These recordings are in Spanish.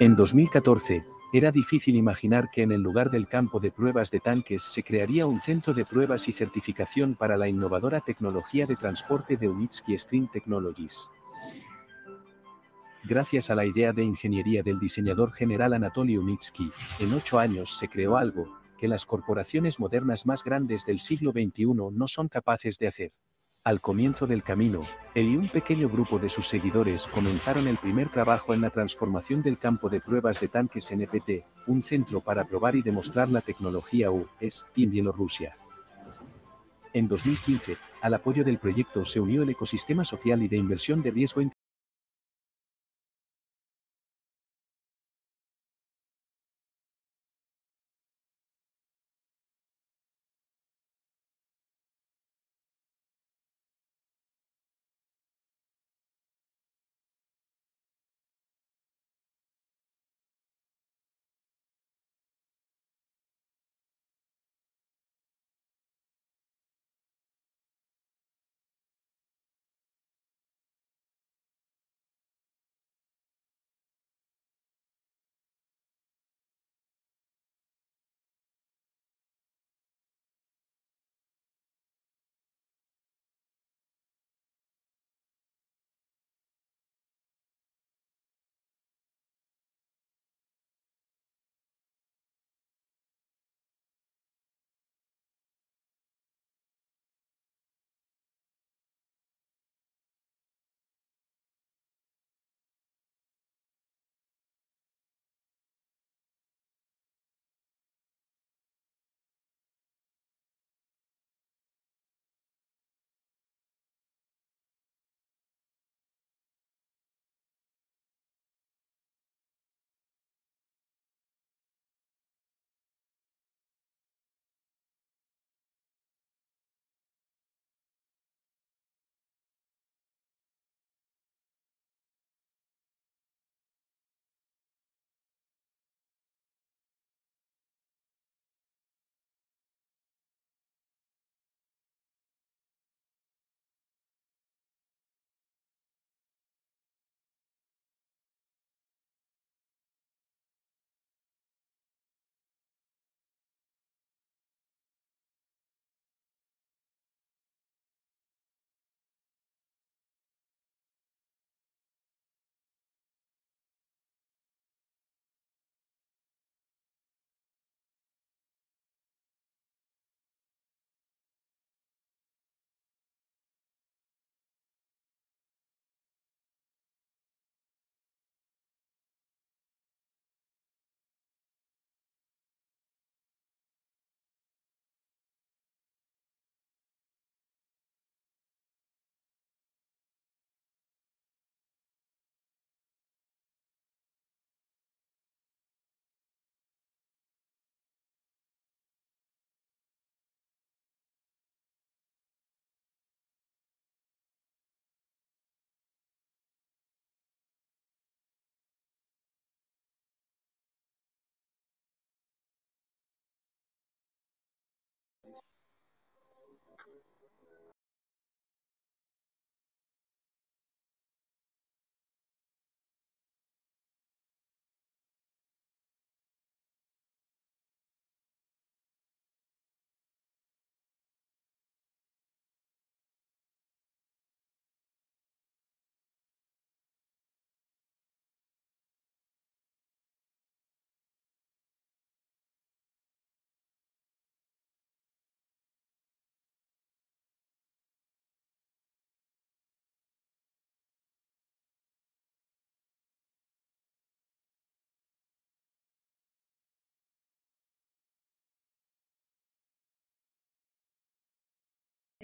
En 2014, era difícil imaginar que en el lugar del campo de pruebas de tanques se crearía un centro de pruebas y certificación para la innovadora tecnología de transporte de Unitsky Stream Technologies. Gracias a la idea de ingeniería del diseñador general Anatoly Unitsky, en ocho años se creó algo que las corporaciones modernas más grandes del siglo XXI no son capaces de hacer. Al comienzo del camino, él y un pequeño grupo de sus seguidores comenzaron el primer trabajo en la transformación del campo de pruebas de tanques NPT, un centro para probar y demostrar la tecnología U.S. en Bielorrusia. En 2015, al apoyo del proyecto se unió el ecosistema social y de inversión de riesgo en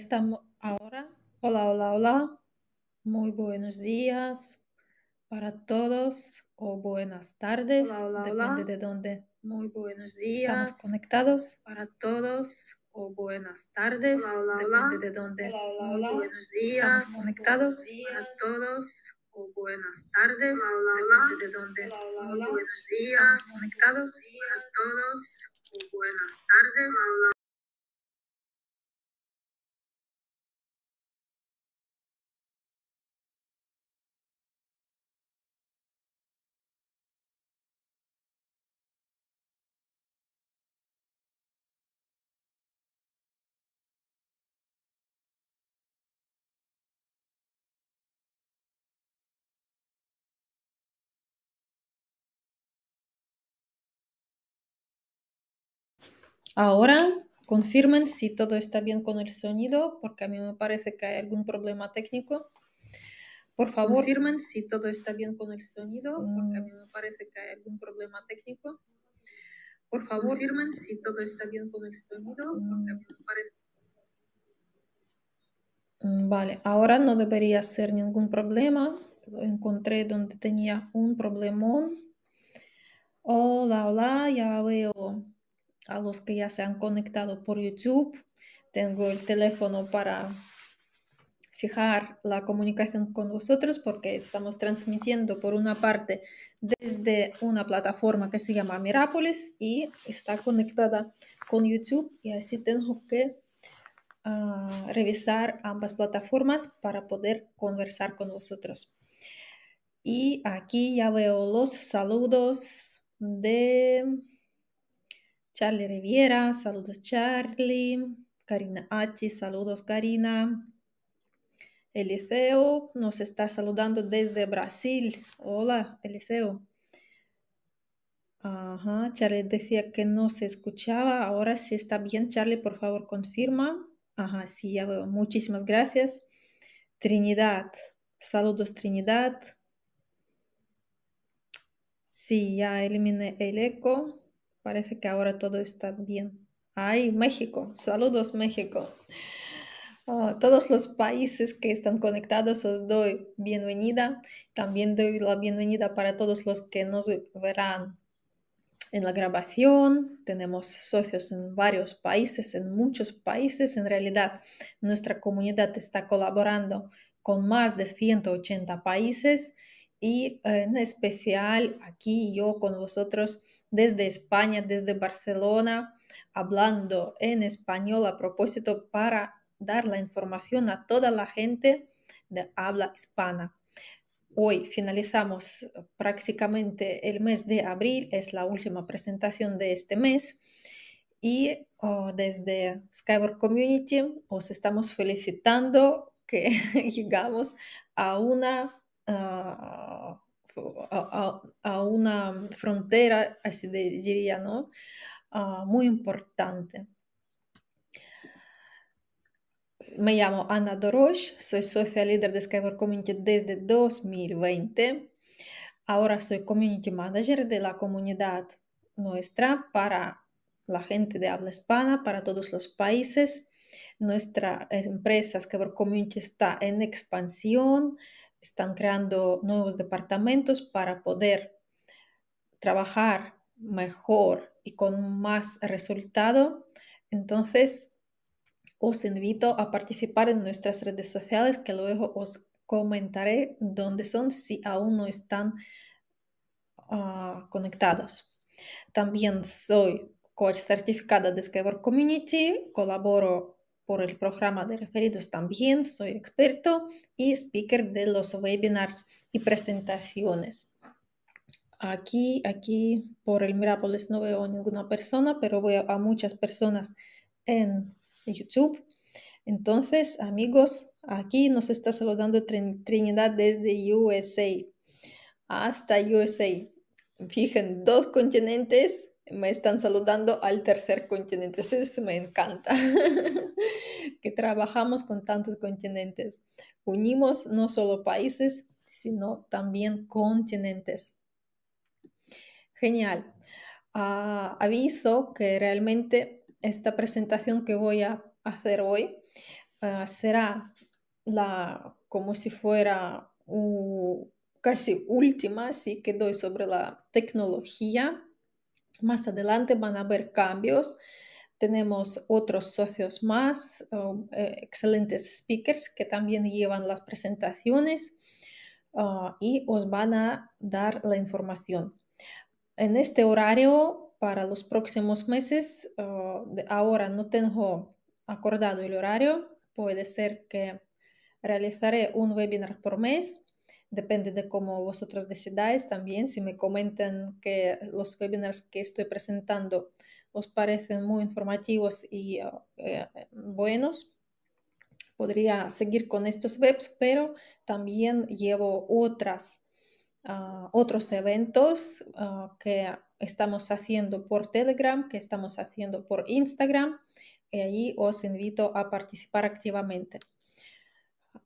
Estamos ahora. Hola, hola, hola. Muy buenos días para todos o buenas tardes. de dónde. Muy buenos días. Estamos conectados. Para todos o buenas tardes. depende de dónde. Muy buenos días. Estamos conectados. Días. a todos o buenas tardes. depende de dónde. Muy buenos días. Estamos conectados. Para todos o buenas tardes. Ahora confirmen si todo está bien con el sonido, porque a mí me parece que hay algún problema técnico. Por favor, confirmen si todo está bien con el sonido, porque a mí me parece que hay algún problema técnico. Por favor, confirmen si todo está bien con el sonido, mm, Vale, ahora no debería ser ningún problema. encontré donde tenía un problemón. Hola, hola, ya veo a los que ya se han conectado por YouTube. Tengo el teléfono para fijar la comunicación con vosotros porque estamos transmitiendo por una parte desde una plataforma que se llama Mirapolis y está conectada con YouTube y así tengo que ah, revisar ambas plataformas para poder conversar con vosotros. Y aquí ya veo los saludos de Charlie Riviera, saludos Charlie. Karina Hachi, saludos Karina. Eliseo nos está saludando desde Brasil. Hola, Eliseo. Ajá, Charlie decía que no se escuchaba. Ahora sí está bien, Charlie, por favor, confirma. Ajá, sí, ya veo. Muchísimas gracias. Trinidad, saludos Trinidad. Sí, ya eliminé el eco. Parece que ahora todo está bien. ¡Ay, México! Saludos, México. Ah, todos los países que están conectados os doy bienvenida. También doy la bienvenida para todos los que nos verán en la grabación. Tenemos socios en varios países, en muchos países. En realidad, nuestra comunidad está colaborando con más de 180 países y en especial aquí yo con vosotros desde España, desde Barcelona, hablando en español a propósito para dar la información a toda la gente de habla hispana. Hoy finalizamos eh, prácticamente el mes de abril, es la última presentación de este mes y oh, desde Skyward Community os estamos felicitando que llegamos a una ah, a, una frontera, así diría, ¿no? Ah, muy importante. Me llamo Ana Dorosh, soy social líder de Skyward Community desde 2020. Ahora soy community manager de la comunidad nuestra para la gente de habla hispana, para todos los países. Nuestra empresa Skyward Community está en expansión están creando nuevos departamentos para poder trabajar mejor y con más resultado. Entonces, os invito a participar en nuestras redes sociales que luego os comentaré dónde son si aún no están ah, conectados. También soy coach certificada de Skyward Community, colaboro por el programa de referidos también. Soy experto y speaker de los webinars y presentaciones. Aquí, aquí por el Mirapolis no veo ninguna persona, pero veo a muchas personas en YouTube. Entonces, amigos, aquí nos está saludando Trinidad desde USA hasta USA. Fijen, dos continentes me están saludando al tercer continente. Eso me encanta, que trabajamos con tantos continentes. Unimos no solo países, sino también continentes. Genial. Ah, aviso que realmente esta presentación que voy a hacer hoy ah, será la como si fuera casi última, así que doy sobre la tecnología más adelante van a haber cambios. Tenemos otros socios más, eh, excelentes speakers que también llevan las presentaciones eh, y os van a dar la información. En este horario, para los próximos meses, eh, ahora no tengo acordado el horario. Puede ser que realizaré un webinar por mes depende de cómo vosotros decidáis también. Si me comentan que los webinars que estoy presentando os parecen muy informativos y eh, eh, buenos, podría seguir con estos webs, pero también llevo otras, ah, otros eventos ah, que estamos haciendo por Telegram, que estamos haciendo por Instagram, y ahí os invito a participar activamente.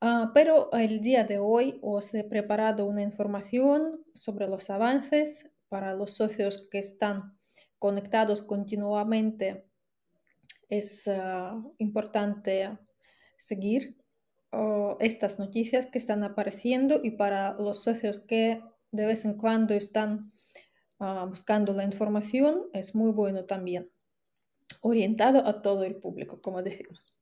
Ah, pero el día de hoy os he preparado una información sobre los avances para los socios que están conectados continuamente. Es ah, importante seguir oh, estas noticias que están apareciendo y para los socios que de vez en cuando están ah, buscando la información es muy bueno también, orientado a todo el público, como decimos.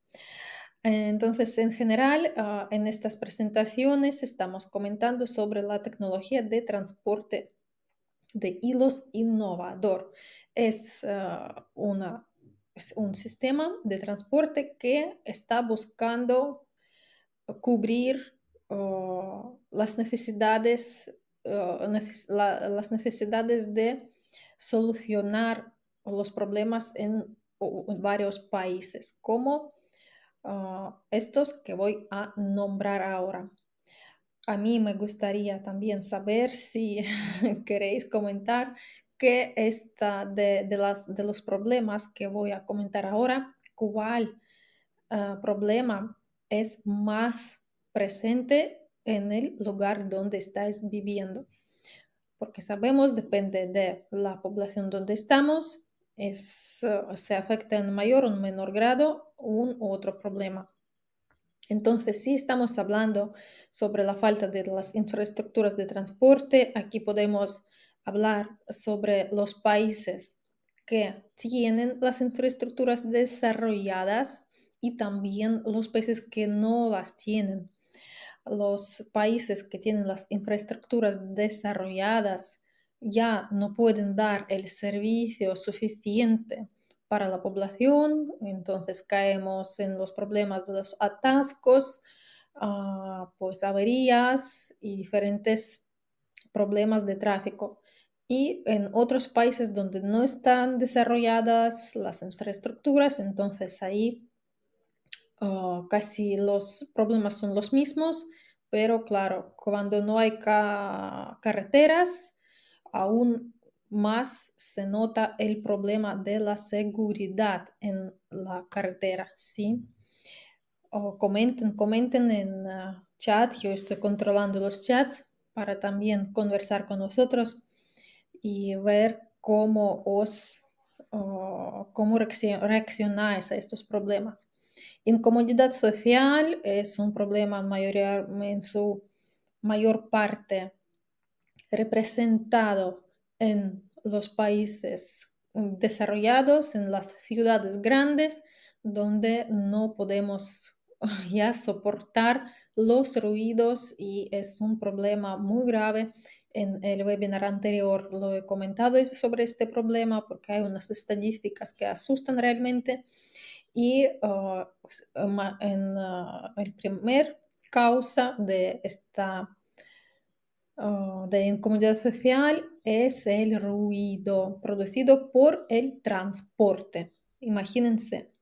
Entonces, en general, ah, en estas presentaciones estamos comentando sobre la tecnología de transporte de hilos innovador. Es, ah, un sistema de transporte que está buscando cubrir oh, las necesidades oh, las necesidades de solucionar los problemas en varios países, como Ah, estos que voy a nombrar ahora. A mí me gustaría también saber si queréis comentar que está de, los problemas que voy a comentar ahora, cuál ah, problema es más presente en el lugar donde estáis viviendo. Porque sabemos, depende de la población donde estamos, es, eh, se afecta en mayor o menor grado un u otro problema. Entonces, si estamos hablando sobre la falta de las infraestructuras de transporte, aquí podemos hablar sobre los países que tienen las infraestructuras desarrolladas y también los países que no las tienen. Los países que tienen las infraestructuras desarrolladas ya no pueden dar el servicio suficiente para la población, entonces caemos en los problemas de los atascos, ah, pues averías y diferentes problemas de tráfico. Y en otros países donde no están desarrolladas las infraestructuras, entonces ahí ah, casi los problemas son los mismos, pero claro, cuando no hay carreteras, aún más se nota el problema de la seguridad en la carretera, ¿sí? O comenten, comenten en ah, chat, yo estoy controlando los chats para también conversar con nosotros y ver cómo os, cómo reaccionáis a estos problemas. Incomodidad social es un problema mayor en su mayor parte representado en los países desarrollados, en las ciudades grandes, donde no podemos ya soportar los ruidos y es un problema muy grave. En el webinar anterior lo he comentado sobre este problema porque hay unas estadísticas que asustan realmente. Y uh, pues, en uh, el primer causa de esta Ah, de incomodidad social es el ruido producido por el transporte. Imagínense.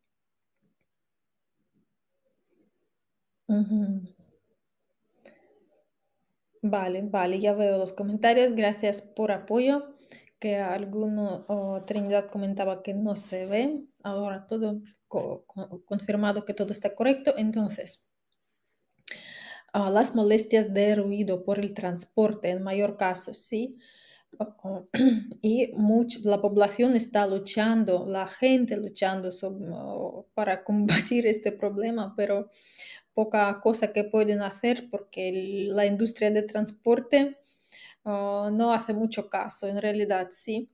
Vale, vale, ya veo los comentarios. Gracias por apoyo. Que alguno, Trinidad comentaba que no se ve. Ahora todo confirmado que todo está correcto. Entonces, Ah, las molestias de ruido por el transporte en mayor caso, ¿sí? Ah, ah, y much, la población está luchando, la gente luchando oh, para combatir este problema, pero poca cosa que pueden hacer porque la industria de transporte no hace mucho caso, en realidad, ¿sí?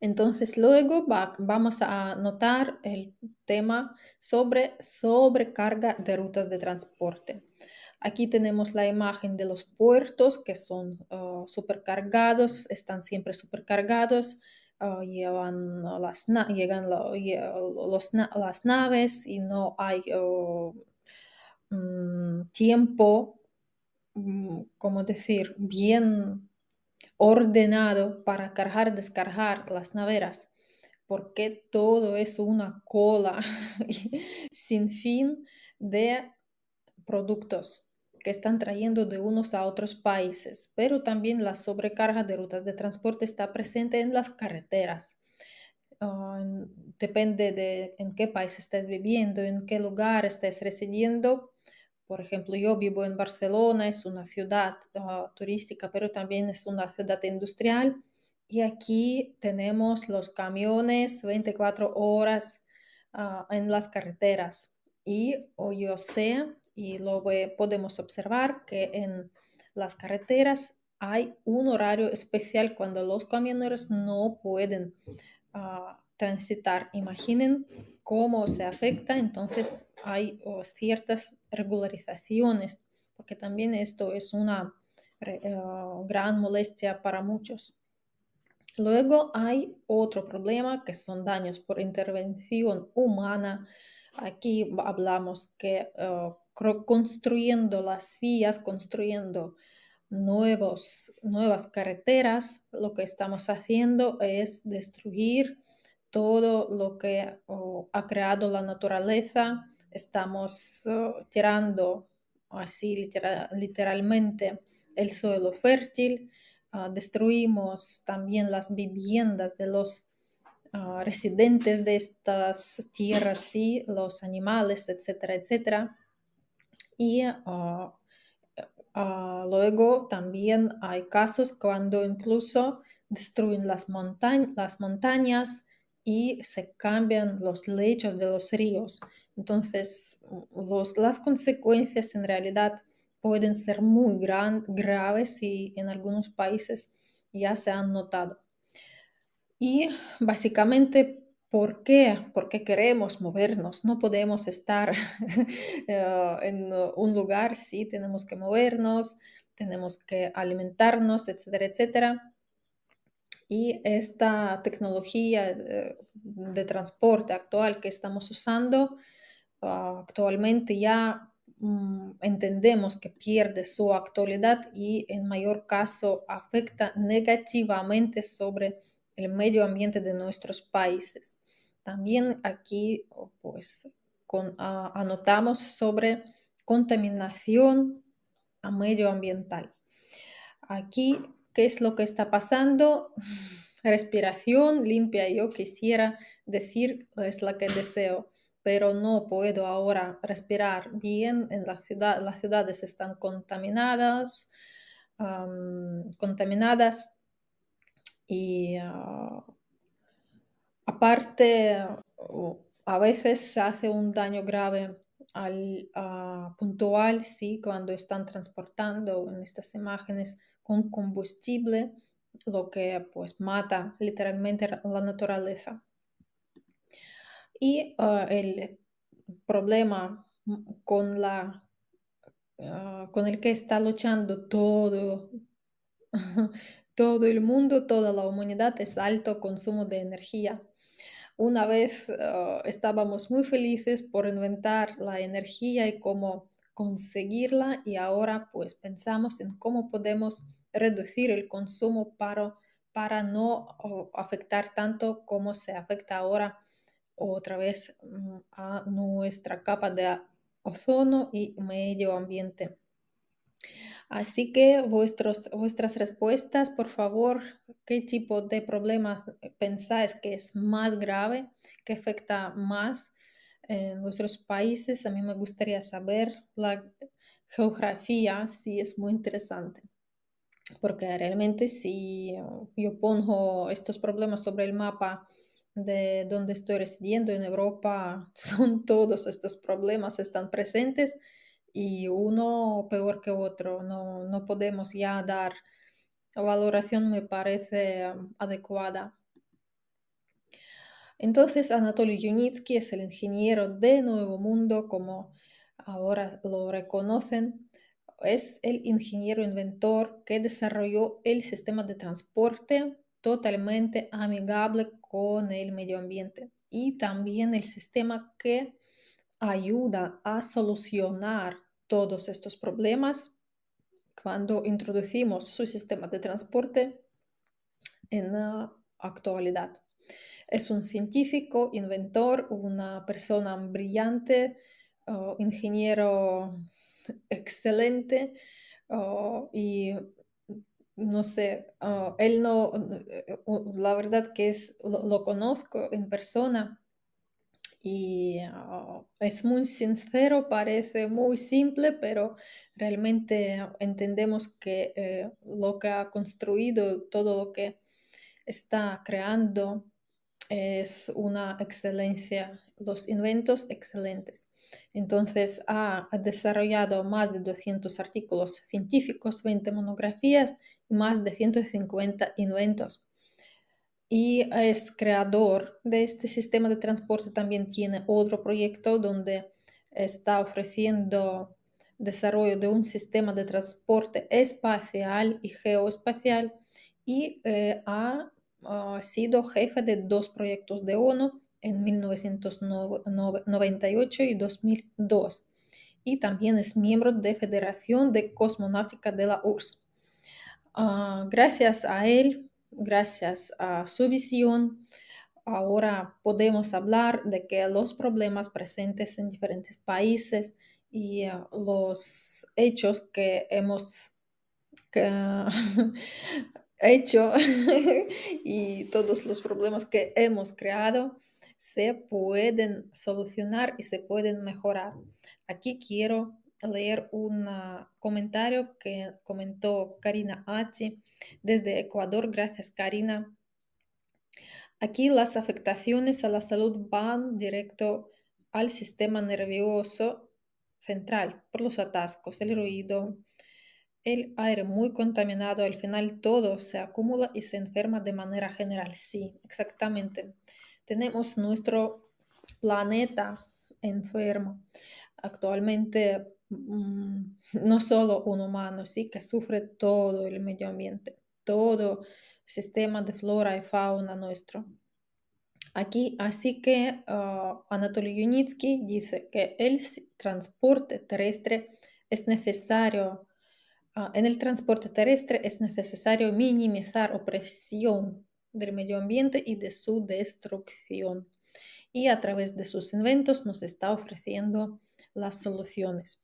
Entonces luego vamos a notar el tema sobre sobrecarga de rutas de transporte. Aquí tenemos la imagen de los puertos que son ah, supercargados, están siempre supercargados, ah, llevan ah, las llegan las naves y no hay oh, mm, tiempo, mm, como decir, bien ordenado para cargar, descargar las naveras porque todo es una cola sin fin de productos que están trayendo de unos a otros países, pero también la sobrecarga de rutas de transporte está presente en las carreteras. Ah, depende de en qué país estés viviendo, en qué lugar estés residiendo. Por ejemplo, yo vivo en Barcelona, es una ciudad ah, turística, pero también es una ciudad industrial. Y aquí tenemos los camiones 24 horas ah, en las carreteras. Y o yo sé y luego eh, podemos observar que en las carreteras hay un horario especial cuando los camioneros no pueden ah, transitar. Imaginen cómo se afecta, entonces hay oh, ciertas regularizaciones, porque también esto es una eh, oh, gran molestia para muchos. Luego hay otro problema que son daños por intervención humana, Aquí hablamos que ah, construyendo las vías, construyendo nuevos, nuevas carreteras, lo que estamos haciendo es destruir todo lo que ha creado la naturaleza, estamos ah, tirando así literalmente el suelo fértil, ah, destruimos también las viviendas de los Ah, residentes de estas tierras, y los animales, etcétera, etcétera. Y ah, ah, luego también hay casos cuando incluso destruyen las, las montañas y se cambian los lechos de los ríos. Entonces, los, las consecuencias en realidad pueden ser muy graves y en algunos países ya se han notado. Y básicamente, ¿por qué? Porque queremos movernos, no podemos estar eh, en un lugar, si tenemos que movernos, tenemos que alimentarnos, etcétera, etcétera. Y esta tecnología eh, de transporte actual que estamos usando, ah, actualmente ya mm, entendemos que pierde su actualidad y en mayor caso afecta negativamente sobre medio ambiente de nuestros países. También aquí, oh, pues, con, ah, anotamos sobre contaminación a medio ambiental Aquí, ¿qué es lo que está pasando? Respiración limpia, yo quisiera decir, es la que deseo, pero no puedo ahora respirar bien en la ciudad. Las ciudades están contaminadas, contaminadas y ah, aparte, a veces hace un daño grave al ah, puntual, ¿sí? cuando están transportando en estas imágenes con combustible, lo que pues mata literalmente la naturaleza. Y ah, el problema con, la, con el que está luchando todo, todo el mundo, toda la humanidad es alto consumo de energía. Una vez ah, estábamos muy felices por inventar la energía y cómo conseguirla y ahora pues pensamos en cómo podemos reducir el consumo para, para no afectar tanto como se afecta ahora otra vez mm, a nuestra capa de ozono y medio ambiente. Así que vuestras respuestas, por favor, qué tipo de problemas pensáis que es más grave, que afecta más en vuestros países. A mí me gustaría saber la geografía, si es muy interesante, porque realmente si yo pongo estos problemas sobre el mapa, de donde estoy residiendo en Europa, son todos estos problemas están presentes y uno peor que otro. No, podemos ya dar valoración, me parece, um, adecuada. Entonces, Anatoly Yunitsky es el ingeniero de Nuevo Mundo, como ahora lo reconocen. Es el ingeniero inventor que desarrolló el sistema de transporte totalmente amigable con el medio ambiente y también el sistema que ayuda a solucionar todos estos problemas cuando introducimos su sistema de transporte en la actualidad. Es un científico, inventor, una persona brillante, oh, ingeniero excelente oh, y no sé, oh, él no, eh, eh, la verdad que es, lo conozco en persona y ah, es muy sincero, parece muy simple, pero realmente entendemos que eh, lo que ha construido, todo lo que está creando es una excelencia, los inventos excelentes. Entonces ha desarrollado más de 200 artículos científicos, 20 monografías y más de 150 inventos y es creador de este sistema de transporte. También tiene otro proyecto donde está ofreciendo desarrollo de un sistema de transporte espacial y geoespacial y eh, ha, sido jefe de dos proyectos de ONU en 1998 y 2002 y también es miembro de Federación de Cosmonáutica de la URSS. Ah, gracias a él gracias a su visión, ahora podemos hablar de que los problemas presentes en diferentes países y eh, los hechos que hemos hecho y todos los problemas que hemos creado se pueden solucionar y se pueden mejorar. Aquí quiero leer un comentario que comentó Karina Ati desde Ecuador. Gracias, Karina. Aquí las afectaciones a la salud van directo al sistema nervioso central por los atascos, el ruido, el aire muy contaminado. Al final todo se acumula y se enferma de manera general. Sí, exactamente. Tenemos nuestro planeta enfermo. Actualmente Mm, no solo un humano, sí, que sufre todo el medio ambiente, todo sistema de flora y fauna nuestro. Aquí, así que ah, Anatoly Yunitsky dice que el transporte terrestre es necesario, ah, en el transporte terrestre es necesario minimizar opresión del medio ambiente y de su destrucción. Y a través de sus inventos nos está ofreciendo las soluciones.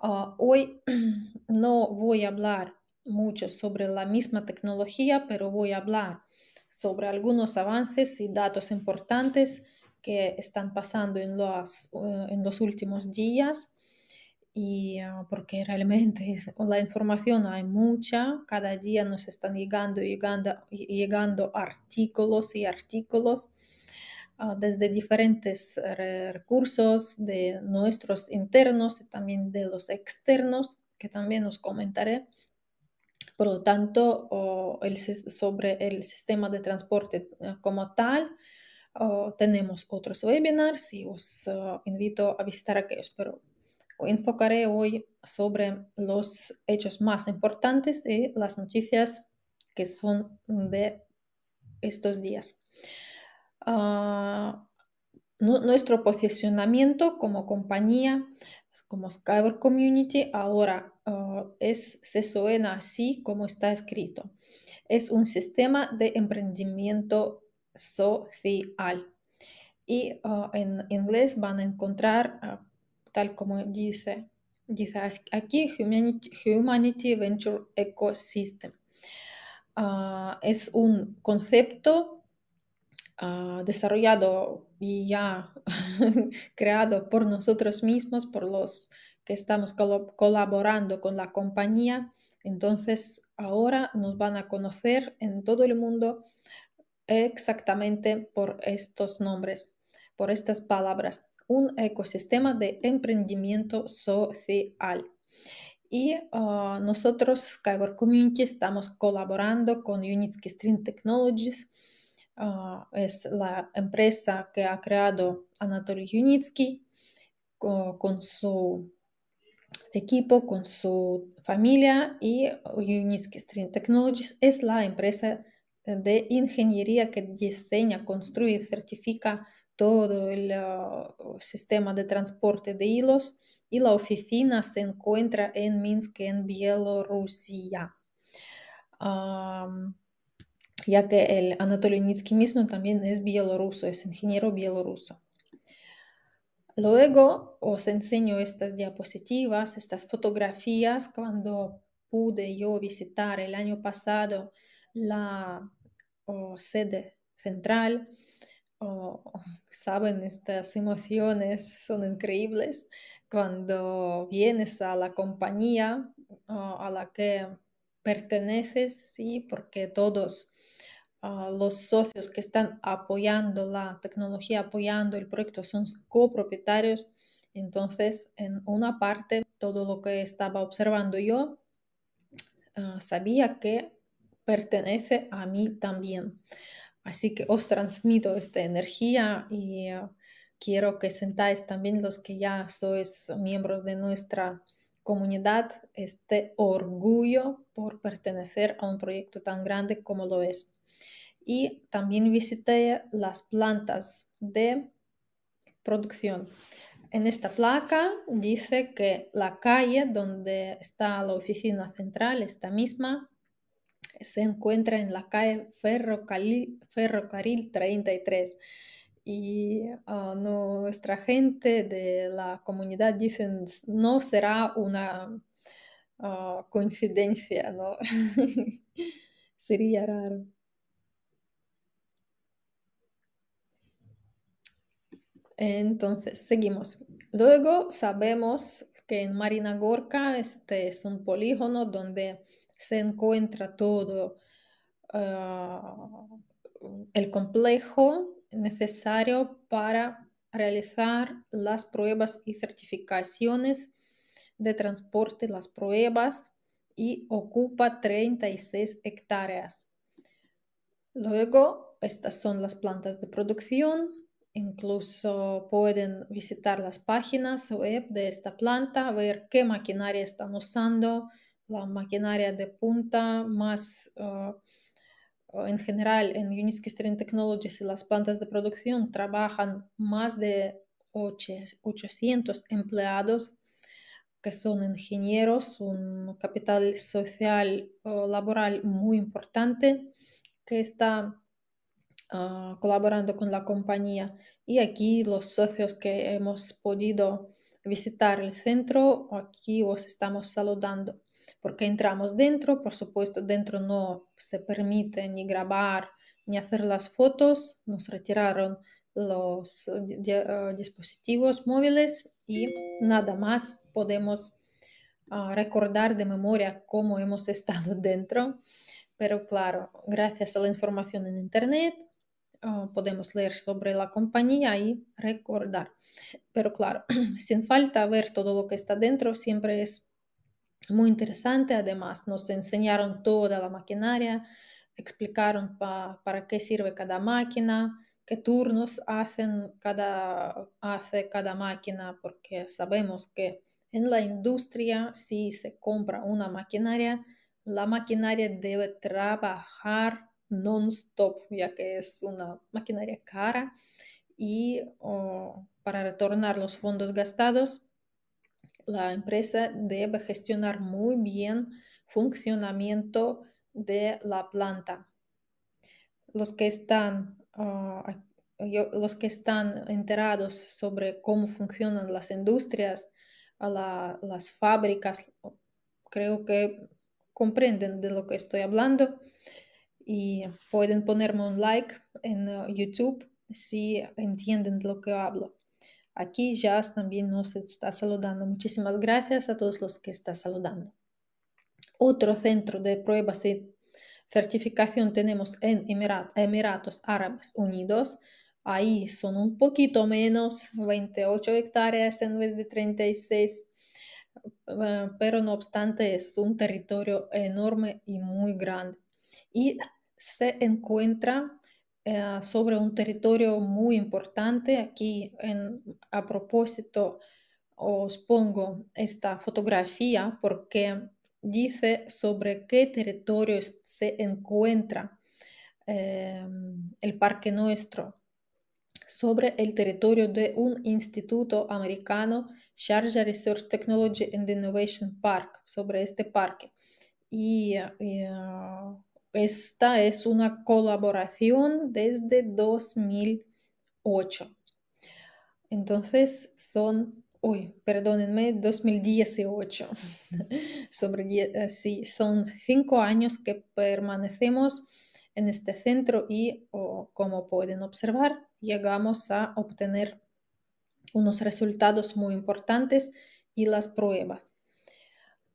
Ah, hoy no voy a hablar mucho sobre la misma tecnología, pero voy a hablar sobre algunos avances y datos importantes que están pasando en eh, los, últimos días y ah, porque realmente la información hay mucha, cada día nos están llegando, llegando, llegando artículos y artículos Ah, desde diferentes eh, recursos de nuestros internos y también de los externos, que también os comentaré. Por lo tanto, sobre el sistema de transporte eh, como tal, tenemos otros webinars y os eh, invito a visitar aquellos, pero enfocaré hoy sobre los hechos más importantes y las noticias que son de estos días. Ah, nuestro posicionamiento como compañía, como Skyward Community, ahora ah, es, se suena así como está escrito. Es un sistema de emprendimiento social. Y ah, en inglés van a encontrar, tal como dice, aquí, Humanity Venture Ecosystem. es un concepto Ah, desarrollado y ya creado por nosotros mismos, por los que estamos colaborando con la compañía. Entonces ahora nos van a conocer en todo el mundo exactamente por estos nombres, por estas palabras. Un ecosistema de emprendimiento social. Y ah, nosotros, Skyward Community, estamos colaborando con Unitsky Stream Technologies es la empresa que ha creado Anatoly Yunitsky con, su equipo, con su familia y Yunitsky String Technologies es la empresa de ingeniería que diseña, construye, y certifica todo el ah, sistema de transporte de hilos y la oficina se encuentra en Minsk, en Bielorrusia ya que el Anatoly Nitsky mismo también es bielorruso, es ingeniero bielorruso. Luego os enseño estas diapositivas, estas fotografías, cuando pude yo visitar el año pasado la sede central. Saben, estas emociones son increíbles cuando vienes a la compañía a la que perteneces, porque todos los socios que están apoyando la tecnología, apoyando el proyecto, son copropietarios. Entonces, en una parte, todo lo que estaba observando yo, ah, sabía que pertenece a mí también. Así que os transmito esta energía y ah, quiero que sentáis también los que ya sois miembros de nuestra comunidad este orgullo por pertenecer a un proyecto tan grande como lo es y también visité las plantas de producción. En esta placa dice que la calle donde está la oficina central, esta misma, se encuentra en la calle Ferrocarril, 33. Y ah, nuestra gente de la comunidad dicen, no será una ah, coincidencia, Sería raro. Entonces, seguimos. Luego sabemos que en Marina Gorka este es un polígono donde se encuentra todo ah, el complejo necesario para realizar las pruebas y certificaciones de transporte, las pruebas, y ocupa 36 hectáreas. Luego, estas son las plantas de producción, Incluso pueden visitar las páginas web de esta planta, ver qué maquinaria están usando, la maquinaria de punta más ah, en general en Unitsky Technologies y las plantas de producción trabajan más de 800 empleados que son ingenieros, un capital social laboral muy importante que está Ah, colaborando con la compañía. Y aquí los socios que hemos podido visitar el centro, aquí os estamos saludando, porque entramos dentro, por supuesto, dentro no se permite ni grabar ni hacer las fotos, nos retiraron los ah, dispositivos móviles y nada más podemos ah, recordar de memoria cómo hemos estado dentro. Pero claro, gracias a la información en Internet Ah, podemos leer sobre la compañía y recordar. Pero claro, sin falta ver todo lo que está dentro siempre es muy interesante. Además, nos enseñaron toda la maquinaria, explicaron para qué sirve cada máquina, qué turnos hacen cada, hace cada máquina, porque sabemos que en la industria, si se compra una maquinaria, la maquinaria debe trabajar non-stop, ya que es una maquinaria cara, y oh, para retornar los fondos gastados, la empresa debe gestionar muy bien funcionamiento de la planta. Los que están, ah, los que están enterados sobre cómo funcionan las industrias, las fábricas, creo que comprenden de lo que estoy hablando y pueden ponerme un like en uh, YouTube si entienden lo que hablo. Aquí ya también nos está saludando. Muchísimas gracias a todos los que están saludando. Otro centro de pruebas y certificación tenemos en Emirat Emiratos Árabes Unidos. Ahí son un poquito menos, 28 hectáreas en vez de 36 uh, pero no obstante es un territorio enorme y muy grande. Y se encuentra eh, sobre un territorio muy importante. Aquí, a propósito, os pongo esta fotografía porque dice sobre qué territorio se encuentra eh, el Parque Nuestro sobre el territorio de un instituto americano, charger Research Technology and Innovation Park, sobre este parque. Y, eh, esta es una colaboración desde 2008. Entonces son, uy, perdónenme, 2018. Eh, sí, son cinco años que permanecemos en este centro y, como pueden observar, llegamos a obtener unos resultados muy importantes y las pruebas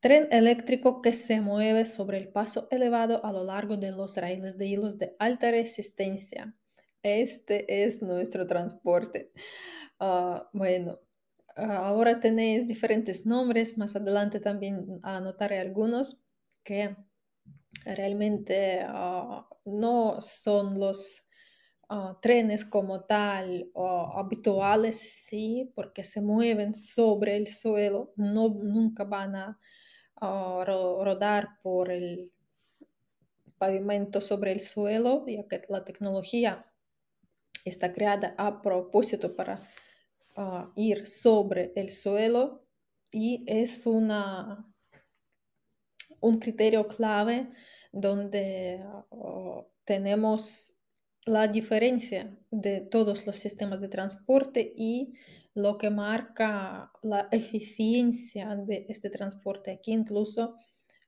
tren eléctrico que se mueve sobre el paso elevado a lo largo de los raíles de hilos de alta resistencia. Este es nuestro transporte. Ah, bueno, ahora tenéis diferentes nombres, más adelante también anotaré algunos que realmente ah, no son los ah, trenes como tal habituales, sí, porque se mueven sobre el suelo, no, nunca van a rodar por el pavimento sobre el suelo, ya que la tecnología está creada a propósito para ah, ir sobre el suelo y es una, un criterio clave donde ah, tenemos la diferencia de todos los sistemas de transporte y lo que marca la eficiencia de este transporte aquí, incluso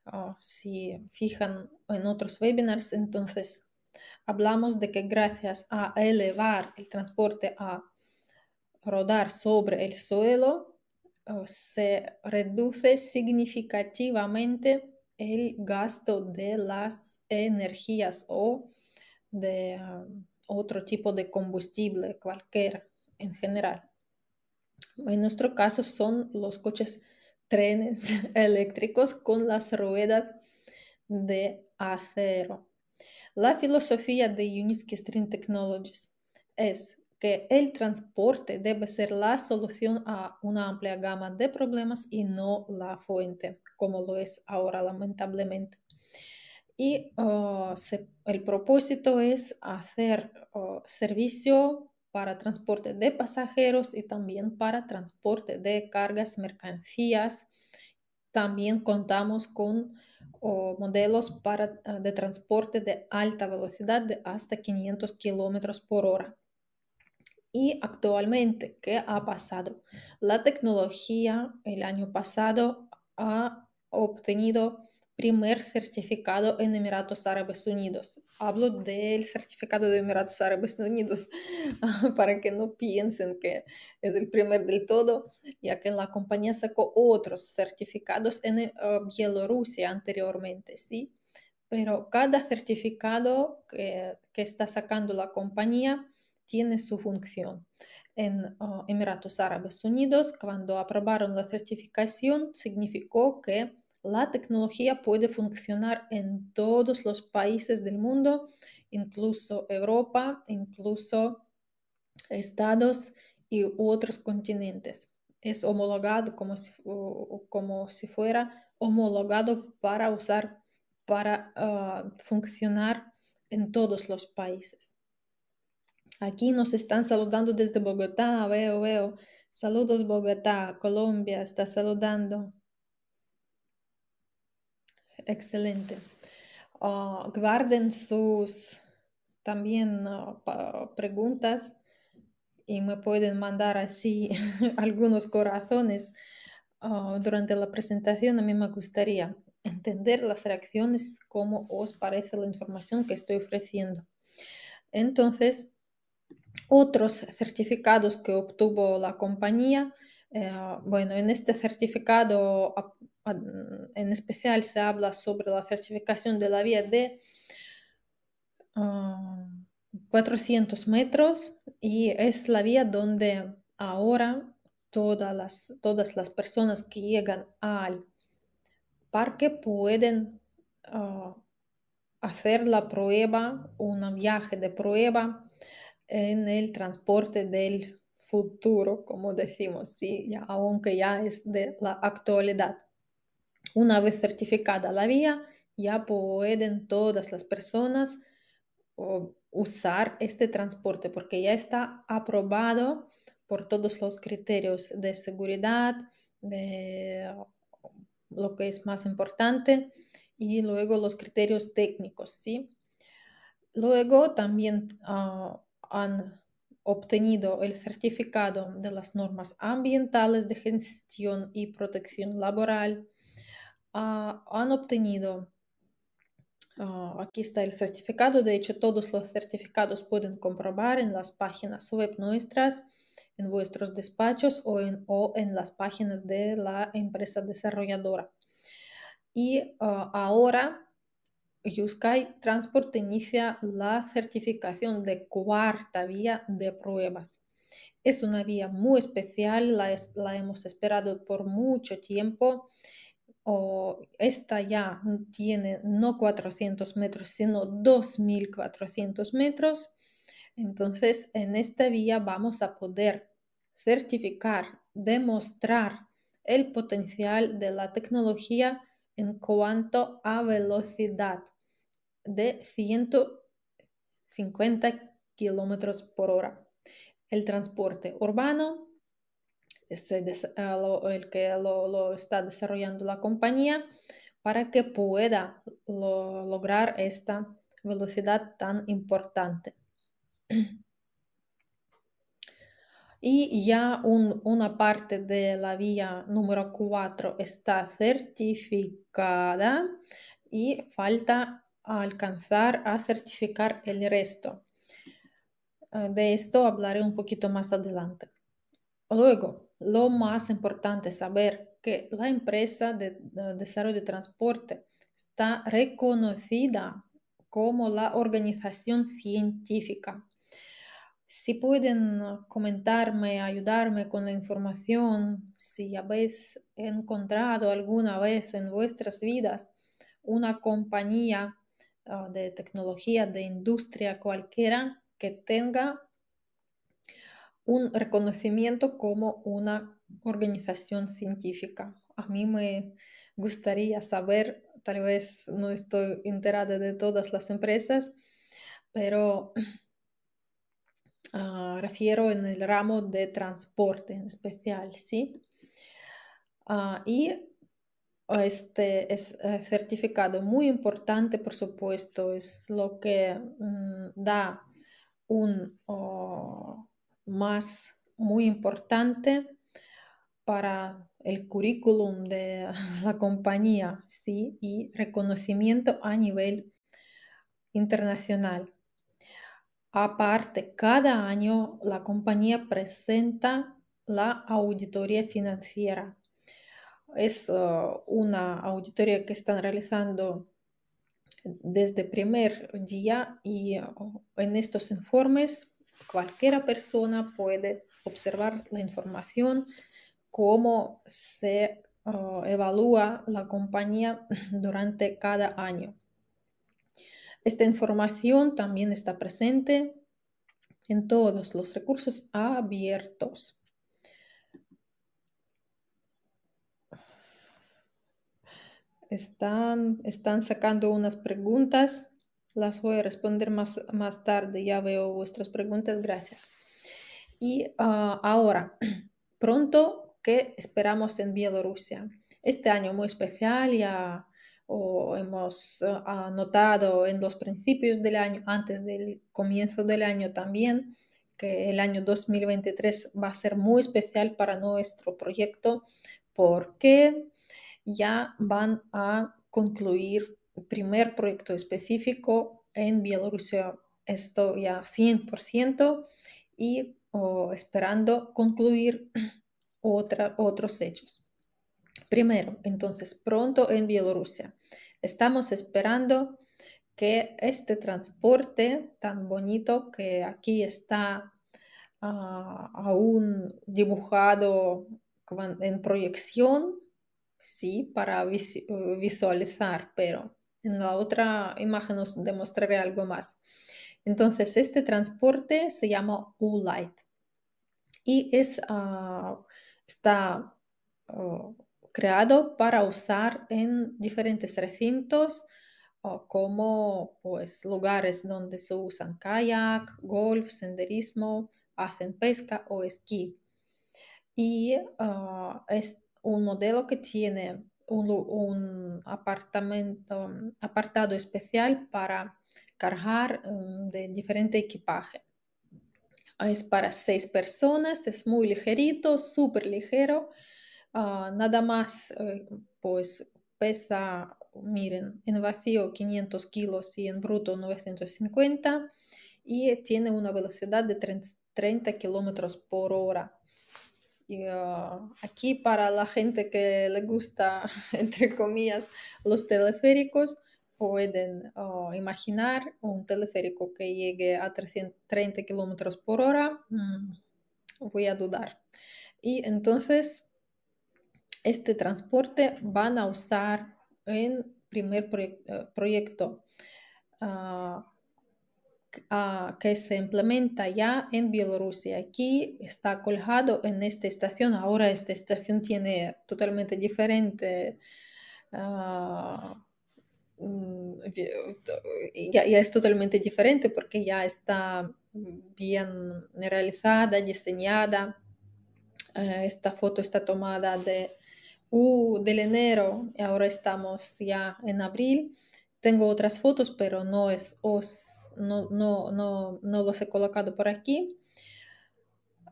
ah, si fijan en otros webinars, entonces hablamos de que gracias a elevar el transporte a rodar sobre el suelo, ah, se reduce significativamente el gasto de las energías o de ah, otro tipo de combustible cualquier en general. En nuestro caso son los coches trenes eléctricos con las ruedas de acero. La filosofía de Uniski String Technologies es que el transporte debe ser la solución a una amplia gama de problemas y no la fuente, como lo es ahora lamentablemente. Y ah, el propósito es hacer ah, servicio para transporte de pasajeros y también para transporte de cargas, mercancías. También contamos con modelos ah, de transporte de alta velocidad de hasta 500 kilómetros por hora. Y actualmente, ¿qué ha pasado? La tecnología el año pasado ha obtenido primer certificado en Emiratos Árabes Unidos. Hablo del certificado de Emiratos Árabes Unidos para que no piensen que es el primer del todo, ya que la compañía sacó otros certificados en eh, Bielorrusia anteriormente, ¿sí? Pero cada certificado que, que está sacando la compañía tiene su función. En oh, Emiratos Árabes Unidos, cuando aprobaron la certificación, significó que la tecnología puede funcionar en todos los países del mundo, incluso Europa, incluso estados y otros continentes. Es homologado como si, fuera homologado para usar, para ah, funcionar en todos los países. Aquí nos están saludando desde Bogotá, veo, veo. Saludos Bogotá, Colombia está saludando excelente. Ah, guarden sus también ah, preguntas y me pueden mandar así algunos corazones ah, durante la presentación. A mí me gustaría entender las reacciones, cómo os parece la información que estoy ofreciendo. Entonces, otros certificados que obtuvo la compañía. Eh, bueno, en este certificado en especial se habla sobre la certificación de la vía de 400 um, metros y es la vía donde ahora todas las, todas las personas que llegan al parque pueden uh, hacer la prueba, un viaje de prueba en el transporte del futuro, como decimos, aunque ya es de la actualidad. Una vez certificada la vía, ya pueden todas las personas usar este transporte porque ya está aprobado por todos los criterios de seguridad, de lo que es más importante y luego los criterios técnicos, Luego también ah, han obtenido el certificado de las normas ambientales de gestión y protección laboral, han obtenido aquí está el certificado. De hecho, todos los certificados pueden comprobar en las páginas web nuestras, en vuestros despachos o en, las páginas de la empresa desarrolladora. Y ah, ahora, Yuskai Transport inicia la certificación de cuarta vía de pruebas. Es una vía muy especial, la hemos esperado por mucho tiempo o esta ya tiene no 400 metros, sino 2400 metros, entonces en esta vía vamos a poder certificar, demostrar el potencial de la tecnología en cuanto a velocidad de 150 kilómetros por hora. El transporte urbano este, ah, el que lo, está desarrollando la compañía para que pueda lograr esta velocidad tan importante. Y ya una parte de la vía número 4 está certificada y falta alcanzar a certificar el resto. Ah, de esto hablaré un poquito más adelante. Luego, lo más importante es saber que la empresa de, de desarrollo de transporte está reconocida como la organización científica. Si pueden ah, comentarme, ayudarme con la información, si habéis encontrado alguna vez en vuestras vidas una compañía ah, de tecnología, de industria cualquiera que tenga un reconocimiento como una organización científica. A mí me gustaría saber, tal vez no estoy enterada de todas las empresas, pero ah, refiero en el ramo de transporte en especial, ¿sí? Ah, y este es eh, certificado muy importante, por supuesto, es lo que mm, da un más muy importante para el currículum de la compañía ¿sí? y reconocimiento a nivel internacional. Aparte, cada año la compañía presenta la auditoría financiera. Es uh, una auditoría que están realizando desde primer día y uh, en estos informes Cualquiera persona puede observar la información, cómo se ah, evalúa la compañía durante cada año. Esta información también está presente en todos los recursos abiertos. están sacando unas preguntas las voy a responder más, más tarde. Ya veo vuestras preguntas. Gracias. Y ah, ahora, pronto, ¿qué esperamos en Bielorrusia? Este año muy especial ya hemos ah, anotado notado en los principios del año, antes del comienzo del año también, que el año 2023 va a ser muy especial para nuestro proyecto porque ya van a concluir primer proyecto específico en Bielorrusia. Esto ya 100% y esperando concluir otros hechos. Primero, entonces, pronto en Bielorrusia. Estamos esperando que este transporte tan bonito que aquí está ah, aún dibujado en proyección, sí, para visualizar, pero en la otra imagen os demostraré algo más. Entonces, este transporte se llama U-Light y es, ah, está oh, creado para usar en diferentes recintos oh, como pues, lugares donde se usan kayak, golf, senderismo, hacen pesca o esquí. Y ah, es un modelo que tiene un, apartamento, apartado especial para cargar mm, de diferente equipaje. Es para seis personas, es muy ligerito, súper ligero. Ah, nada más, eh, pues pesa, miren, en vacío 500 kilos y en bruto 950 y tiene una velocidad de 30, 30 kilómetros por hora. Y, uh, aquí para la gente que le gusta, entre comillas, los teleféricos, pueden uh, imaginar un teleférico que llegue a 30 kilómetros por hora, mm, voy a dudar. Y entonces, este transporte van a usar en primer eh, proyecto. Uh, Ah, que se implementa ya en Bielorrusia. Aquí está colgado en esta estación. Ahora esta estación tiene totalmente diferente. Ah, mm, ya, es totalmente diferente porque ya está bien realizada, diseñada. Eh, esta foto está tomada de, del enero y ahora estamos ya en abril. Tengo otras fotos, pero no, es, no, no, no, los he colocado por aquí.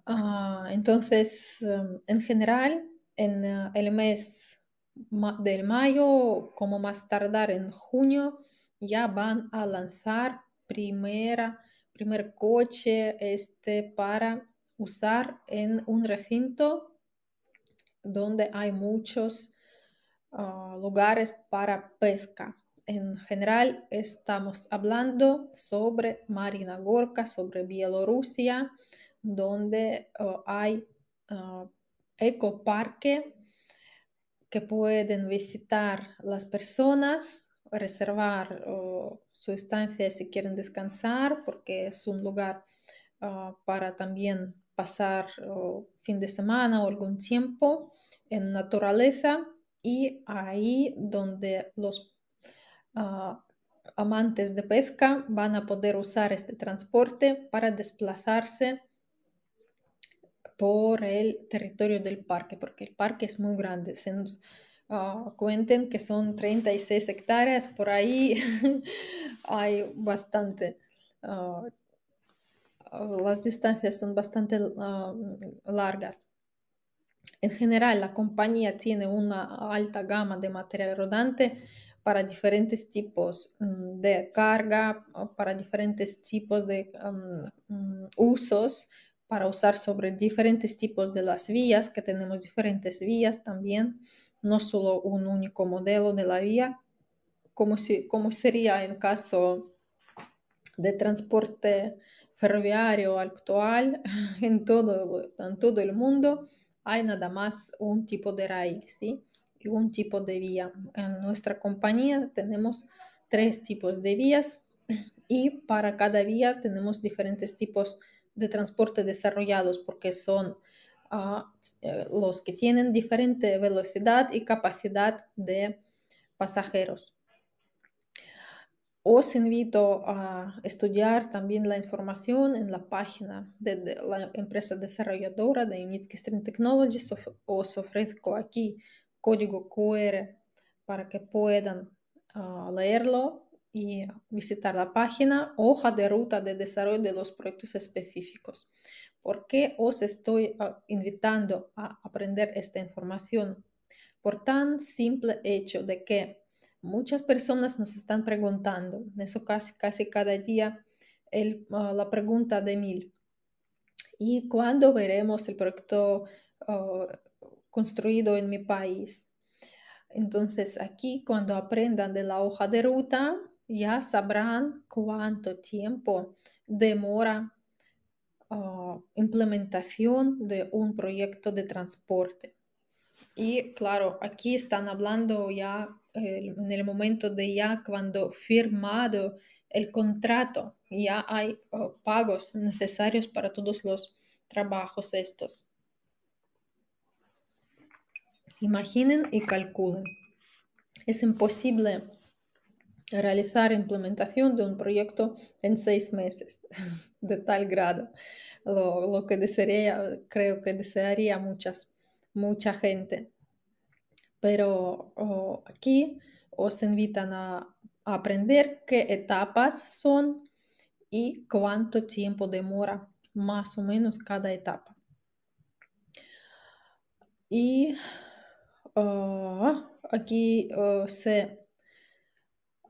Ah, entonces, em, en general, en ah, el mes del mayo, como más tardar en junio, ya van a lanzar primera, primer coche este para usar en un recinto donde hay muchos ah, lugares para pesca en general estamos hablando sobre Marina Gorka, sobre Bielorrusia, donde eh, hay eh, ecoparque que pueden visitar las personas, reservar eh, su estancia si quieren descansar, porque es un lugar para también pasar fin de semana o algún tiempo en naturaleza y ahí donde los amantes de pesca van a poder usar este transporte para desplazarse por el territorio del parque, porque el parque es muy grande. Ah, cuenten que son 36 hectáreas, por ahí hay bastante. Ah, las distancias son bastante ah, largas. En general, la compañía tiene una alta gama de material rodante, Mm, para diferentes tipos de carga, para diferentes tipos de usos, para usar sobre diferentes tipos de las vías, que tenemos diferentes vías también, no solo un único modelo de la vía, como, sería en caso de transporte ferroviario actual en todo, en todo el mundo, hay nada más un tipo de raíz, ¿sí? un tipo de vía. En nuestra compañía tenemos tres tipos de vías y para cada vía tenemos diferentes tipos de transporte desarrollados porque son ah, eh, los que tienen diferente velocidad y capacidad de pasajeros. Os invito a estudiar también la información en la página de, la empresa desarrolladora de Unitsky Stream Technologies. Os ofrezco aquí código QR para que puedan ah, leerlo y visitar la página, hoja de ruta de desarrollo de los proyectos específicos. ¿Por qué os estoy ah, invitando a aprender esta información? Por tan simple hecho de que muchas personas nos están preguntando, eso casi, casi cada día, ah, la pregunta de mil. ¿Y cuándo veremos el proyecto? construido en mi país. Entonces aquí cuando aprendan de la hoja de ruta ya sabrán cuánto tiempo demora la ah, implementación de un proyecto de transporte. Y claro, aquí están hablando ya en el momento de ya cuando firmado el contrato, ya hay ah, pagos necesarios para todos los trabajos estos. Imaginen y calculen. Es imposible realizar implementación de un proyecto en seis meses, de tal grado, lo, que desearía, creo que desearía muchas, mucha gente. Pero aquí os invitan a aprender qué etapas son y cuánto tiempo demora más o menos cada etapa. Y Ah, aquí oh, se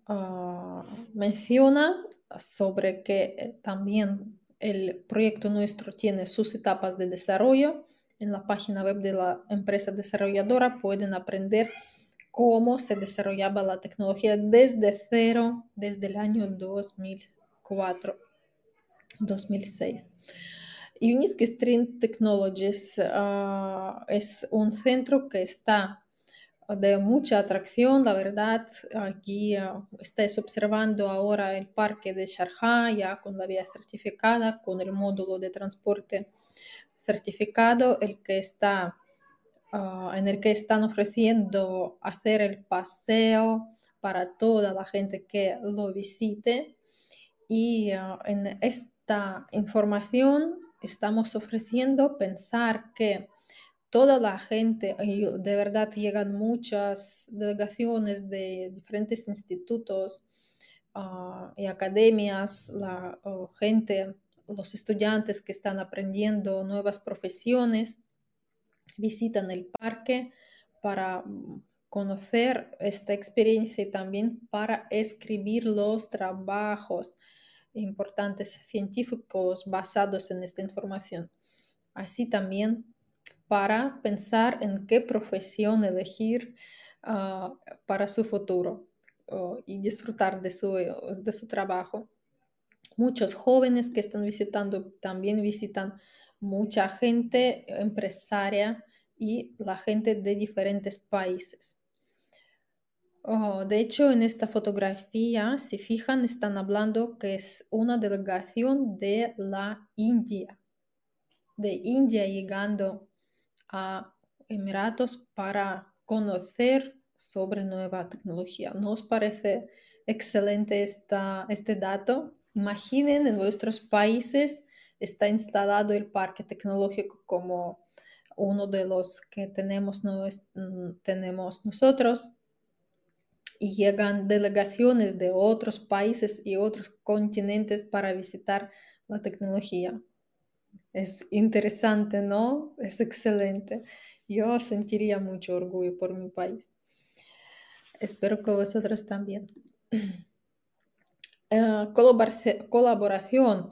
ah, menciona sobre que eh, también el proyecto nuestro tiene sus etapas de desarrollo. En la página web de la empresa desarrolladora pueden aprender cómo se desarrollaba la tecnología desde cero, desde el año 2004, 2006. Unisc String Technologies ah, es un centro que está de mucha atracción, la verdad. Aquí ah, estáis observando ahora el parque de Sharjah, ya con la vía certificada, con el módulo de transporte certificado, el que está, ah, en el que están ofreciendo hacer el paseo para toda la gente que lo visite. Y en esta información estamos ofreciendo, pensar que toda la gente, de verdad llegan muchas delegaciones de diferentes institutos ah, y academias, la gente, los estudiantes que están aprendiendo nuevas profesiones, visitan el parque para conocer esta experiencia y también para escribir los trabajos importantes científicos basados en esta información. Así también para pensar en qué profesión elegir ah, para su futuro y disfrutar de su trabajo. Muchos jóvenes que están visitando también visitan mucha gente empresaria y la gente de diferentes países. Oh, de hecho, en esta fotografía, si fijan, están hablando que es una delegación de la India, de India llegando a Emiratos para conocer sobre nueva tecnología. ¿No os parece excelente este dato? Imaginen en vuestros países está instalado el parque tecnológico como uno de los que tenemos mm, nosotros y llegan delegaciones de otros países y otros continentes para visitar la tecnología. Es interesante, ¿no? Es excelente. Yo sentiría mucho orgullo por mi país. Espero que vosotros también. Eh, colaboración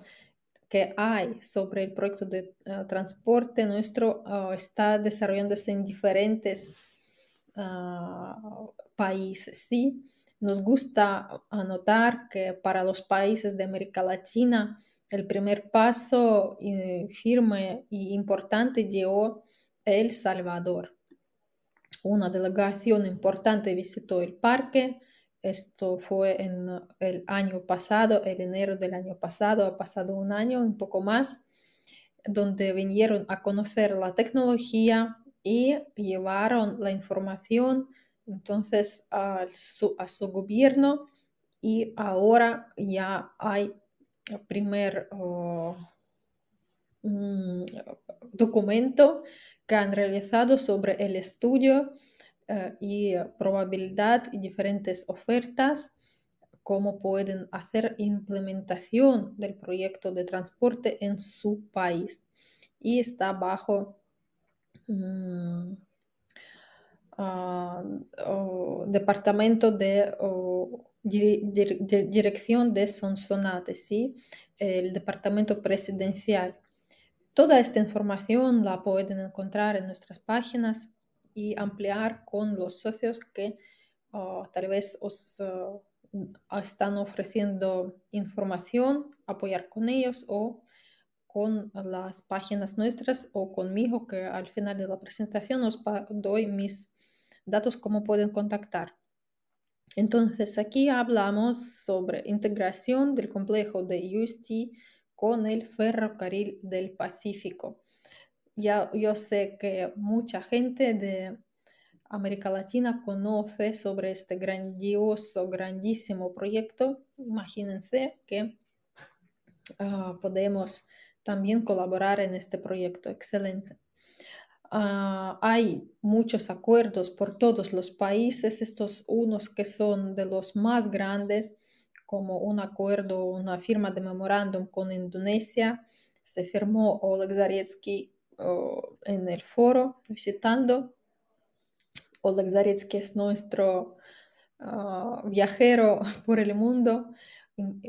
que hay sobre el proyecto de eh, transporte nuestro eh, está desarrollándose en diferentes ah, ¿sí? Nos gusta anotar que para los países de América Latina el primer paso eh, firme y e importante llegó El Salvador. Una delegación importante visitó el parque. Esto fue en el año pasado, el enero del año pasado, ha pasado un año, un poco más, donde vinieron a conocer la tecnología y llevaron la información entonces a su, a su gobierno y ahora ya hay primer oh, mm, documento que han realizado sobre el estudio eh, y probabilidad y diferentes ofertas cómo pueden hacer implementación del proyecto de transporte en su país y está bajo mm, Ah, departamento de dirección de Sonsonate, el departamento presidencial. Toda esta información la pueden encontrar en nuestras páginas y ampliar con los socios que ah, tal vez os ah, están ofreciendo información, apoyar con ellos o con las páginas nuestras o conmigo que al final de la presentación os doy mis datos cómo pueden contactar. Entonces, aquí hablamos sobre integración del complejo de UST con el ferrocarril del Pacífico. Ya, yo sé que mucha gente de América Latina conoce sobre este grandioso, grandísimo proyecto. Imagínense que ah, podemos también colaborar en este proyecto. Excelente. Ah, hay muchos acuerdos por todos los países, estos unos que son de los más grandes, como un acuerdo, una firma de memorándum con Indonesia, se firmó Oleg Zaretsky oh, en el foro visitando. Oleg Zaretsky es nuestro ah, viajero por el mundo,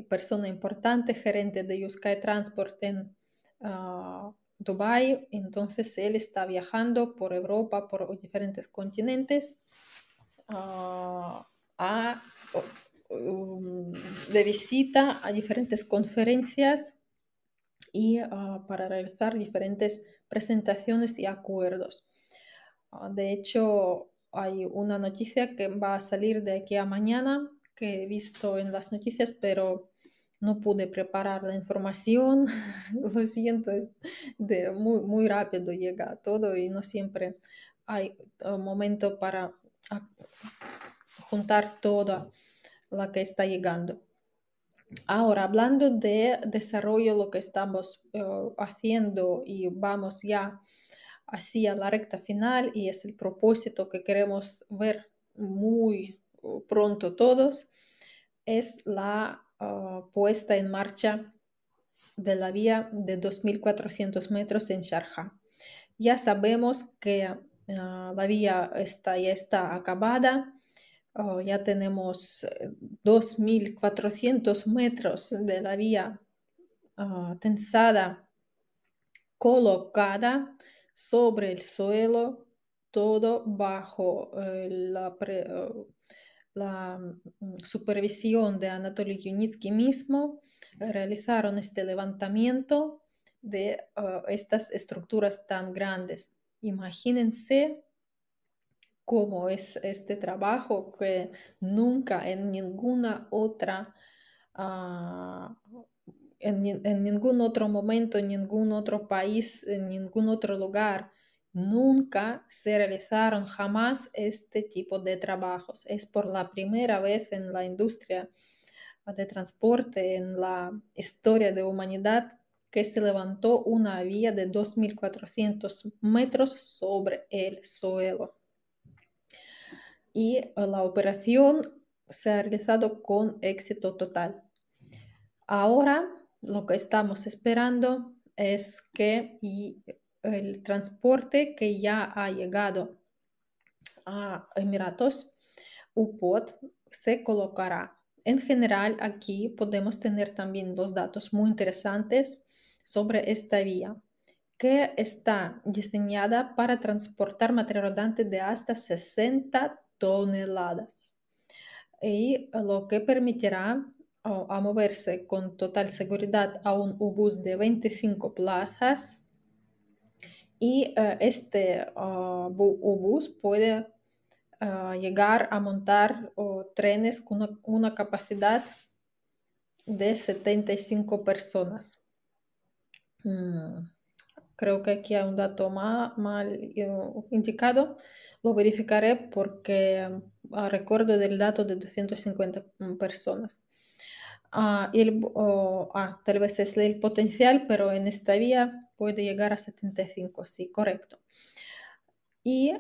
persona importante, gerente de Yuskay Transport en ah, Dubai, entonces él está viajando por Europa, por diferentes continentes, ah, a, um, de visita a diferentes conferencias y ah, para realizar diferentes presentaciones y acuerdos. Ah, de hecho, hay una noticia que va a salir de aquí a mañana, que he visto en las noticias, pero no pude preparar la información, lo siento, es de muy, muy rápido llega todo y no siempre hay ah, momento para ah, juntar toda la que está llegando. Ahora, hablando de desarrollo, lo que estamos ah, haciendo y vamos ya hacia la recta final y es el propósito que queremos ver muy oh, pronto todos, es la Ah, puesta en marcha de la vía de 2.400 metros en Sharjah. Ya sabemos que ah, la vía está, ya está acabada, oh, ya tenemos 2.400 eh, metros de la vía ah, tensada colocada sobre el suelo, todo bajo eh, la la mm, mm, supervisión de Anatoly Yunitsky mismo, eh, realizaron este levantamiento de ah, estas estructuras tan grandes. Imagínense cómo es este trabajo que nunca en ninguna otra, ah, en, ningún otro momento, en ningún otro país, en ningún otro lugar Nunca se realizaron jamás este tipo de trabajos. Es por la primera vez en la industria de transporte en la historia de humanidad que se levantó una vía de 2.400 metros sobre el suelo. Y la operación se ha realizado con éxito total. Ahora lo que estamos esperando es que el transporte que ya ha llegado a Emiratos, UPOT se colocará. En general, aquí podemos tener también dos datos muy interesantes sobre esta vía, que está diseñada para transportar material rodante de hasta 60 toneladas y lo que permitirá a moverse con total seguridad a un bus de 25 plazas y eh, este ah, bus puede ah, llegar a montar trenes con una, capacidad de 75 personas. Mm, creo que aquí hay un dato mal eh, indicado. Lo verificaré porque ah, recuerdo del dato de 250 mm, personas. Ah, ah, tal vez es el potencial, pero en esta vía puede llegar a 75, sí, correcto. Y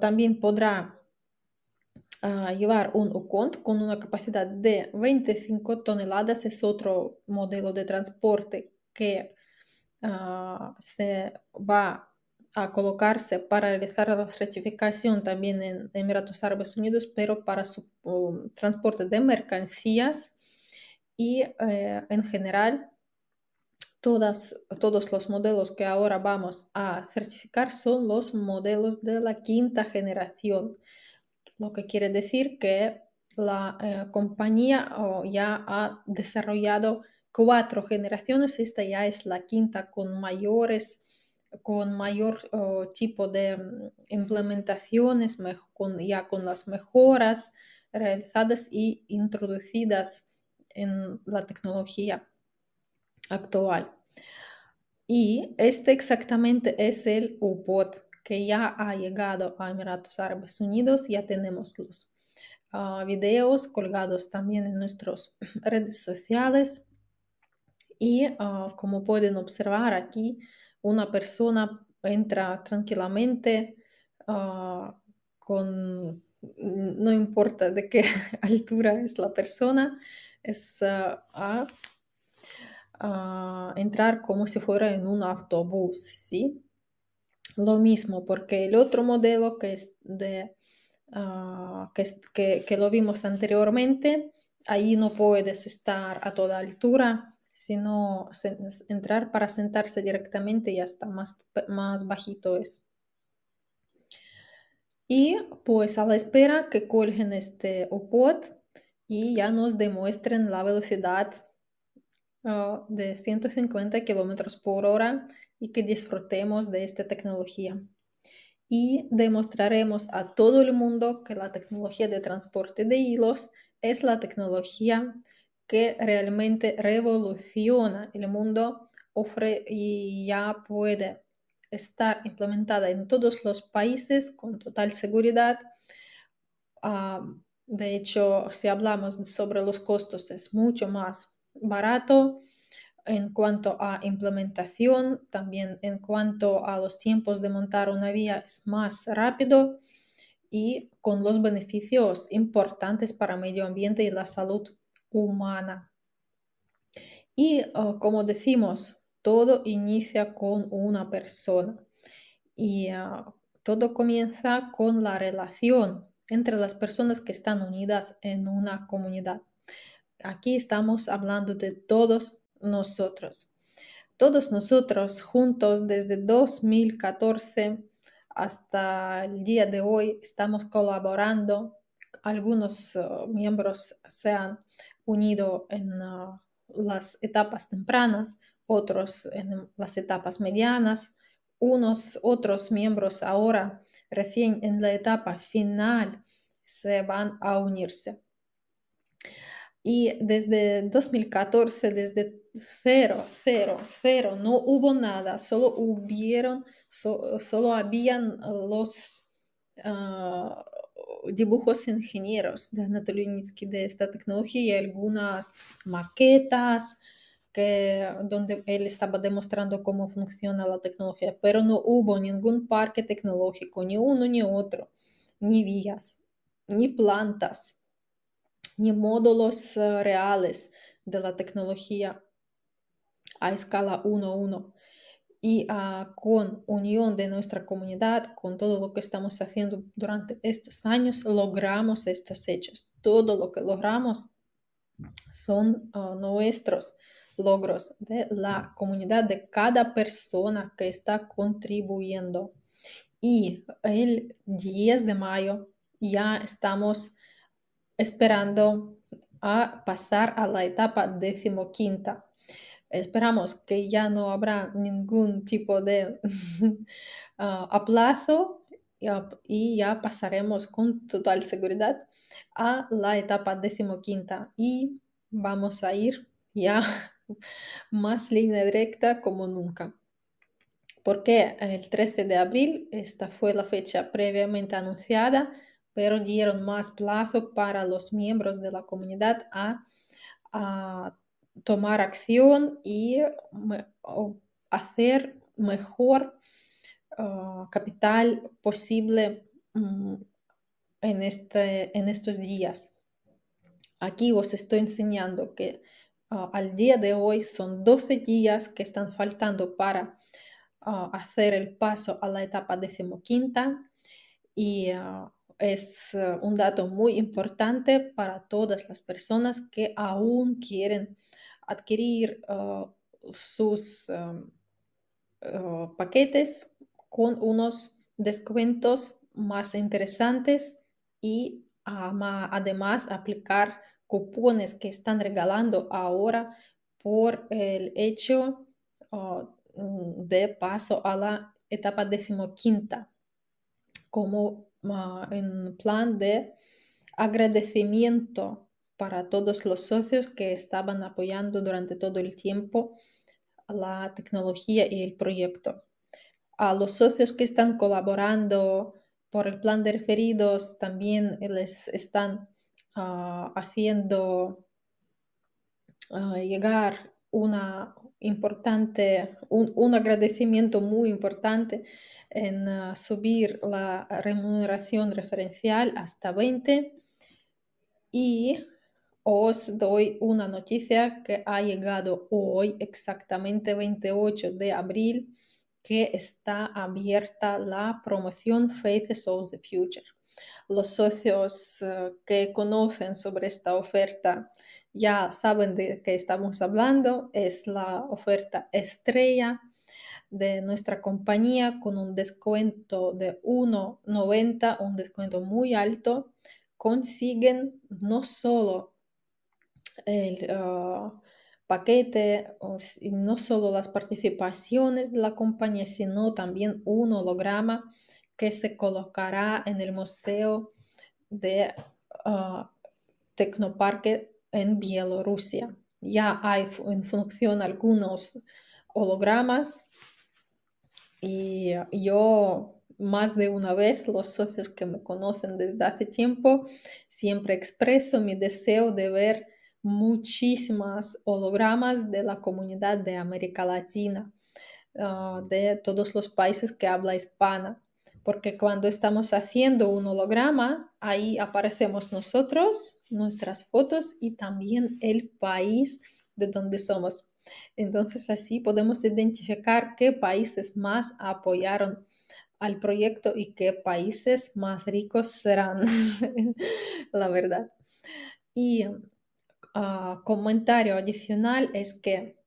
también podrá ah, llevar un UCONT con una capacidad de 25 toneladas, es otro modelo de transporte que se va a colocarse para realizar la certificación también en Emiratos Árabes Unidos, pero para su um, transporte de mercancías y eh, en general todas, todos los modelos que ahora vamos a certificar son los modelos de la quinta generación, lo que quiere decir que la eh, compañía ya ha desarrollado cuatro generaciones, esta ya es la quinta con mayores con mayor oh, tipo de mm, implementaciones, con, ya con las mejoras realizadas e introducidas en la tecnología actual. Y este exactamente es el UBOT que ya ha llegado a Emiratos Árabes Unidos, ya tenemos los ah, videos colgados también en nuestras redes sociales. Y ah, como pueden observar aquí, una persona entra tranquilamente ah, con, no importa de qué altura es la persona, es eh, a, entrar como si fuera en un autobús, ¿sí? Lo mismo, porque el otro modelo que, es de, ah, que, lo vimos anteriormente, ahí no puedes estar a toda altura, sino entrar para sentarse directamente y hasta más, más bajito es. Y pues a la espera que colgen este opot, y ya nos demuestren la velocidad ah, de 150 kilómetros por hora y que disfrutemos de esta tecnología. Y demostraremos a todo el mundo que la tecnología de transporte de hilos es la tecnología que realmente revoluciona el mundo ofre y ya puede estar implementada en todos los países con total seguridad. Ah, de hecho, si hablamos sobre los costos, es mucho más barato en cuanto a implementación, también en cuanto a los tiempos de montar una vía, es más rápido y con los beneficios importantes para el medio ambiente y la salud humana. Y oh, como decimos, todo inicia con una persona y ah, todo comienza con la relación entre las personas que están unidas en una comunidad. Aquí estamos hablando de todos nosotros. Todos nosotros juntos desde 2014 hasta el día de hoy estamos colaborando. Algunos uh, miembros se han unido en uh, las etapas tempranas, otros en las etapas medianas, unos otros miembros ahora recién en la etapa final se van a unirse. Y desde 2014, desde cero, cero, cero, no hubo nada, solo hubieron, solo habían los ah, dibujos ingenieros de Anatoly de esta tecnología y algunas maquetas, donde él estaba demostrando cómo funciona la tecnología, pero no hubo ningún parque tecnológico, ni uno ni otro, ni vías, ni plantas, ni módulos eh, reales de la tecnología a escala 1 uno y ah, con unión de nuestra comunidad, con todo lo que estamos haciendo durante estos años, logramos estos hechos. Todo lo que logramos son ah, nuestros logros de la comunidad, de cada persona que está contribuyendo. Y el 10 de mayo ya estamos esperando a pasar a la etapa decimoquinta. Esperamos que ya no habrá ningún tipo de ah, aplazo y ya pasaremos con total seguridad a la etapa decimoquinta y vamos a ir ya más línea directa como nunca. Porque el 13 de abril, esta fue la fecha previamente anunciada, pero dieron más plazo para los miembros de la comunidad a, tomar acción y hacer mejor ah, capital posible mm, en, este, en estos días. Aquí os estoy enseñando que Ah, al día de hoy son 12 días que están faltando para ah, hacer el paso a la etapa decimoquinta y ah, es un dato muy importante para todas las personas que aún quieren adquirir sus paquetes con unos descuentos más interesantes y además aplicar cupones que están regalando ahora por el hecho ah, mm, de paso a la etapa decimoquinta, como un ah, plan de agradecimiento para todos los socios que estaban apoyando durante todo el tiempo la tecnología y el proyecto. A los socios que están colaborando por el plan de referidos también les están Ah, haciendo ah, llegar una importante, un, agradecimiento muy importante en ah, subir la remuneración referencial hasta 20 y os doy una noticia que ha llegado hoy, exactamente 28 de abril, que está abierta la promoción Faces of the Future. Los socios eh, que conocen sobre esta oferta ya saben de qué estamos hablando. Es la oferta estrella de nuestra compañía con un descuento de 1,90, un descuento muy alto. Consiguen no solo el eh, paquete, no solo las participaciones de la compañía, sino también un holograma que se colocará en el Museo de ah, Tecnoparque en Bielorrusia. Ya hay en función algunos hologramas y ah, yo más de una vez los socios que me conocen desde hace tiempo, siempre expreso mi deseo de ver muchísimas hologramas de la comunidad de América Latina, ah, de todos los países que habla hispana porque cuando estamos haciendo un holograma, ahí aparecemos nosotros, nuestras fotos y también el país de donde somos. Entonces así podemos identificar qué países más apoyaron al proyecto y qué países más ricos serán, la verdad. Y ah, comentario adicional es que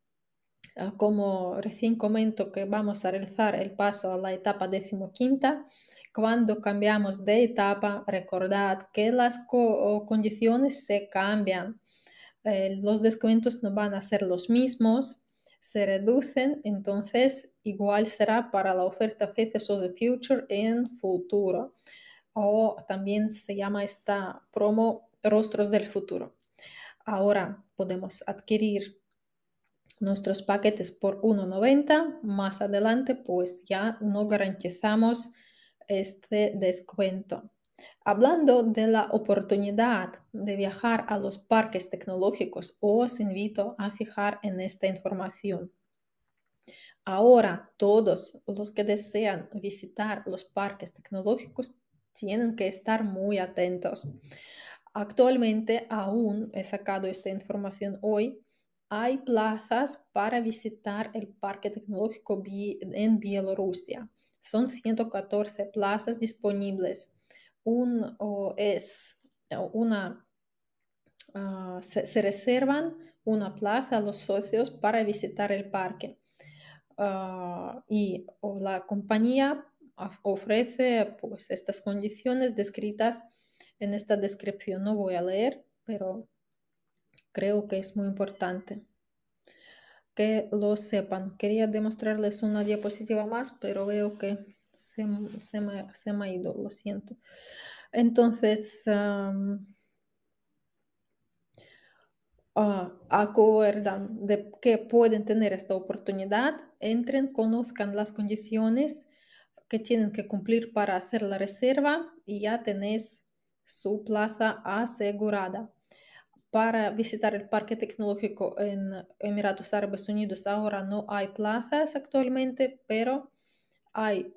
Ah, como recién comento que vamos a realizar el paso a la etapa decimoquinta, cuando cambiamos de etapa, recordad que las condiciones se cambian. Eh, los descuentos no van a ser los mismos, se reducen, entonces igual será para la oferta Faces of the Future en futuro. O también se llama esta promo Rostros del Futuro. Ahora podemos adquirir nuestros paquetes por 1,90. Más adelante, pues ya no garantizamos este descuento. Hablando de la oportunidad de viajar a los parques tecnológicos, os invito a fijar en esta información. Ahora todos los que desean visitar los parques tecnológicos tienen que estar muy atentos. Actualmente aún he sacado esta información hoy hay plazas para visitar el Parque Tecnológico en Bielorrusia. Son 114 plazas disponibles. es una, ah, se, reservan una plaza a los socios para visitar el parque. Ah, y la compañía ofrece pues, estas condiciones descritas en esta descripción. No voy a leer, pero creo que es muy importante que lo sepan. Quería demostrarles una diapositiva más, pero veo que se, me, ha ido, lo siento. Entonces, ah, acuerdan de que pueden tener esta oportunidad, entren, conozcan las condiciones que tienen que cumplir para hacer la reserva y ya tenés su plaza asegurada para visitar el Parque Tecnológico en Emiratos Árabes Unidos ahora no hay plazas actualmente, pero hay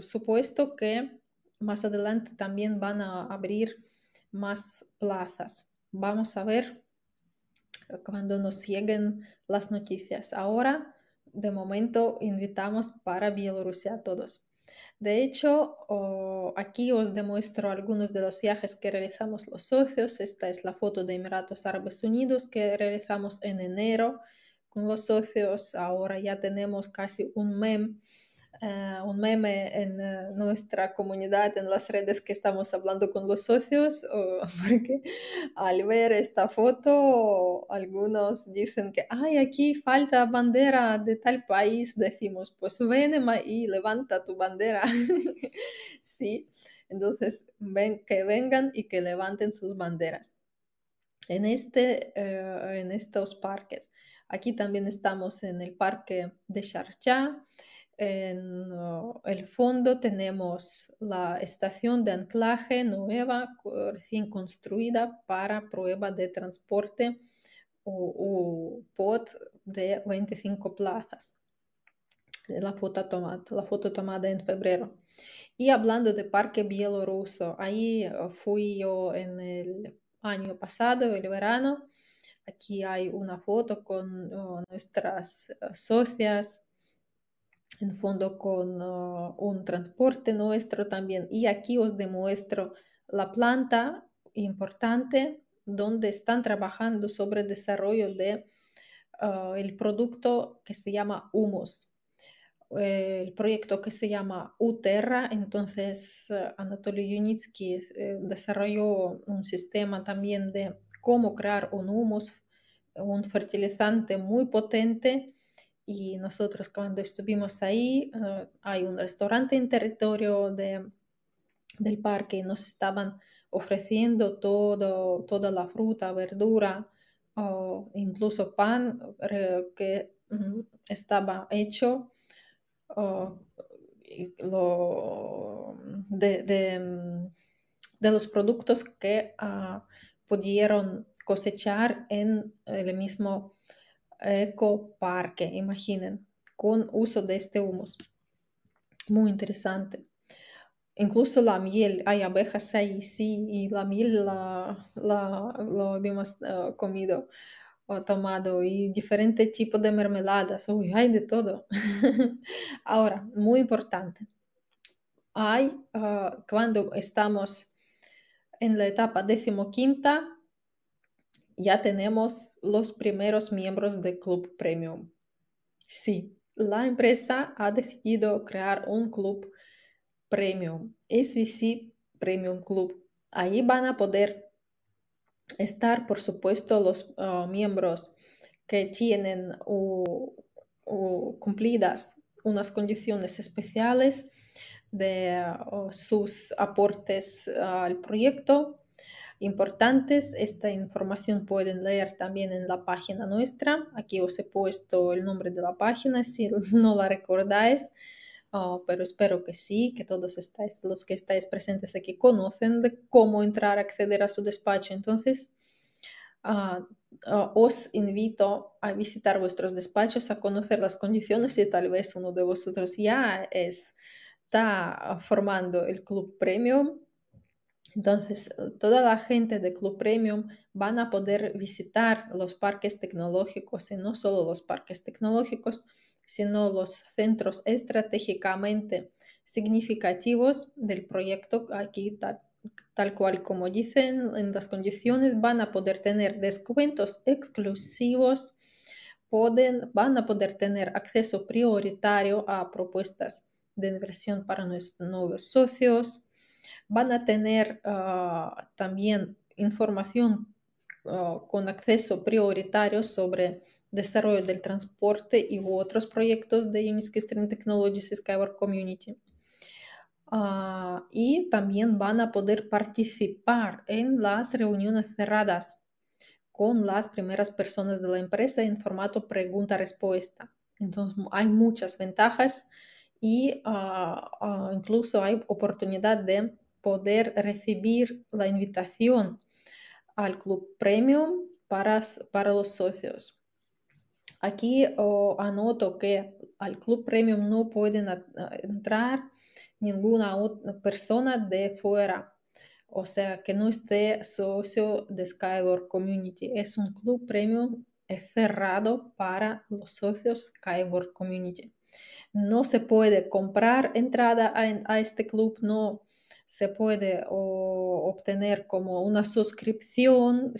supuesto que más adelante también van a abrir más plazas. Vamos a ver cuando nos lleguen las noticias. Ahora, de momento, invitamos para Bielorrusia a todos. De hecho, aquí os demuestro algunos de los viajes que realizamos los socios. Esta es la foto de Emiratos Árabes Unidos que realizamos en enero con los socios. Ahora ya tenemos casi un meme eh, un meme en eh, nuestra comunidad, en las redes que estamos hablando con los socios, porque al ver esta foto algunos dicen que, ay, aquí falta bandera de tal país, decimos, pues ven y levanta tu bandera. sí, entonces ven, que vengan y que levanten sus banderas. En, este, eh, en estos parques. Aquí también estamos en el parque de Sharjah en uh, el fondo tenemos la estación de anclaje nueva, recién construida para prueba de transporte o, POT pod de 25 plazas. La foto, tomada, la foto tomada en febrero. Y hablando de parque bielorruso, ahí uh, fui yo en el año pasado, el verano. Aquí hay una foto con uh, nuestras socias en fondo con ah, un transporte nuestro también. Y aquí os demuestro la planta importante donde están trabajando sobre el desarrollo de ah, el producto que se llama humus eh, el proyecto que se llama UTERRA, entonces ah, Anatoly Yunitsky eh, desarrolló un sistema también de cómo crear un humus, un fertilizante muy potente y nosotros cuando estuvimos ahí, ah, hay un restaurante en territorio de, del parque y nos estaban ofreciendo todo, toda la fruta, verdura incluso pan eh, que estaba hecho de, mm, de, los productos que ah, pudieron cosechar en el mismo ecoparque, imaginen, con uso de este humus. Muy interesante. Incluso la miel, hay abejas ahí, sí, y la miel la, lo habíamos eh, comido o tomado y diferentes tipos de mermeladas, hay de todo. Ahora, muy importante, hay ah, cuando estamos en la etapa quinta ya tenemos los primeros miembros del Club Premium. Sí, la empresa ha decidido crear un club Premium, SVC Premium Club. Ahí van a poder estar, por supuesto, los ah, miembros que tienen cumplidas unas condiciones especiales de ah, sus aportes al proyecto importantes. Esta información pueden leer también en la página nuestra. Aquí os he puesto el nombre de la página si no la recordáis. Ah, pero espero que sí, que todos estáis, los que estáis presentes aquí conocen de cómo entrar, a acceder a su despacho. Entonces, ah, ah, os invito a visitar vuestros despachos, a conocer las condiciones y tal vez uno de vosotros ya está formando el club premium entonces, eh, toda la gente de Club Premium van a poder visitar los parques tecnológicos y no solo los parques tecnológicos, sino los centros estratégicamente significativos del proyecto aquí tal, cual como dicen en las condiciones van a poder tener descuentos exclusivos van a poder tener acceso prioritario a propuestas de inversión para nuestros nuevos socios, van a tener ah, también información ah, con acceso prioritario sobre desarrollo del transporte y otros proyectos de String Technologies y Skyward Community. Ah, y también van a poder participar en las reuniones cerradas con las primeras personas de la empresa en formato pregunta-respuesta. Entonces hay muchas ventajas y incluso hay oportunidad de poder recibir la invitación al Club Premium para, para los socios. Aquí anoto que al Club Premium no pueden entrar ninguna otra persona de fuera, o sea, que no esté socio de Skyward Community. Es un Club Premium cerrado para los socios Skyward Community. No se puede comprar entrada a, a este club, no se puede obtener como una suscripción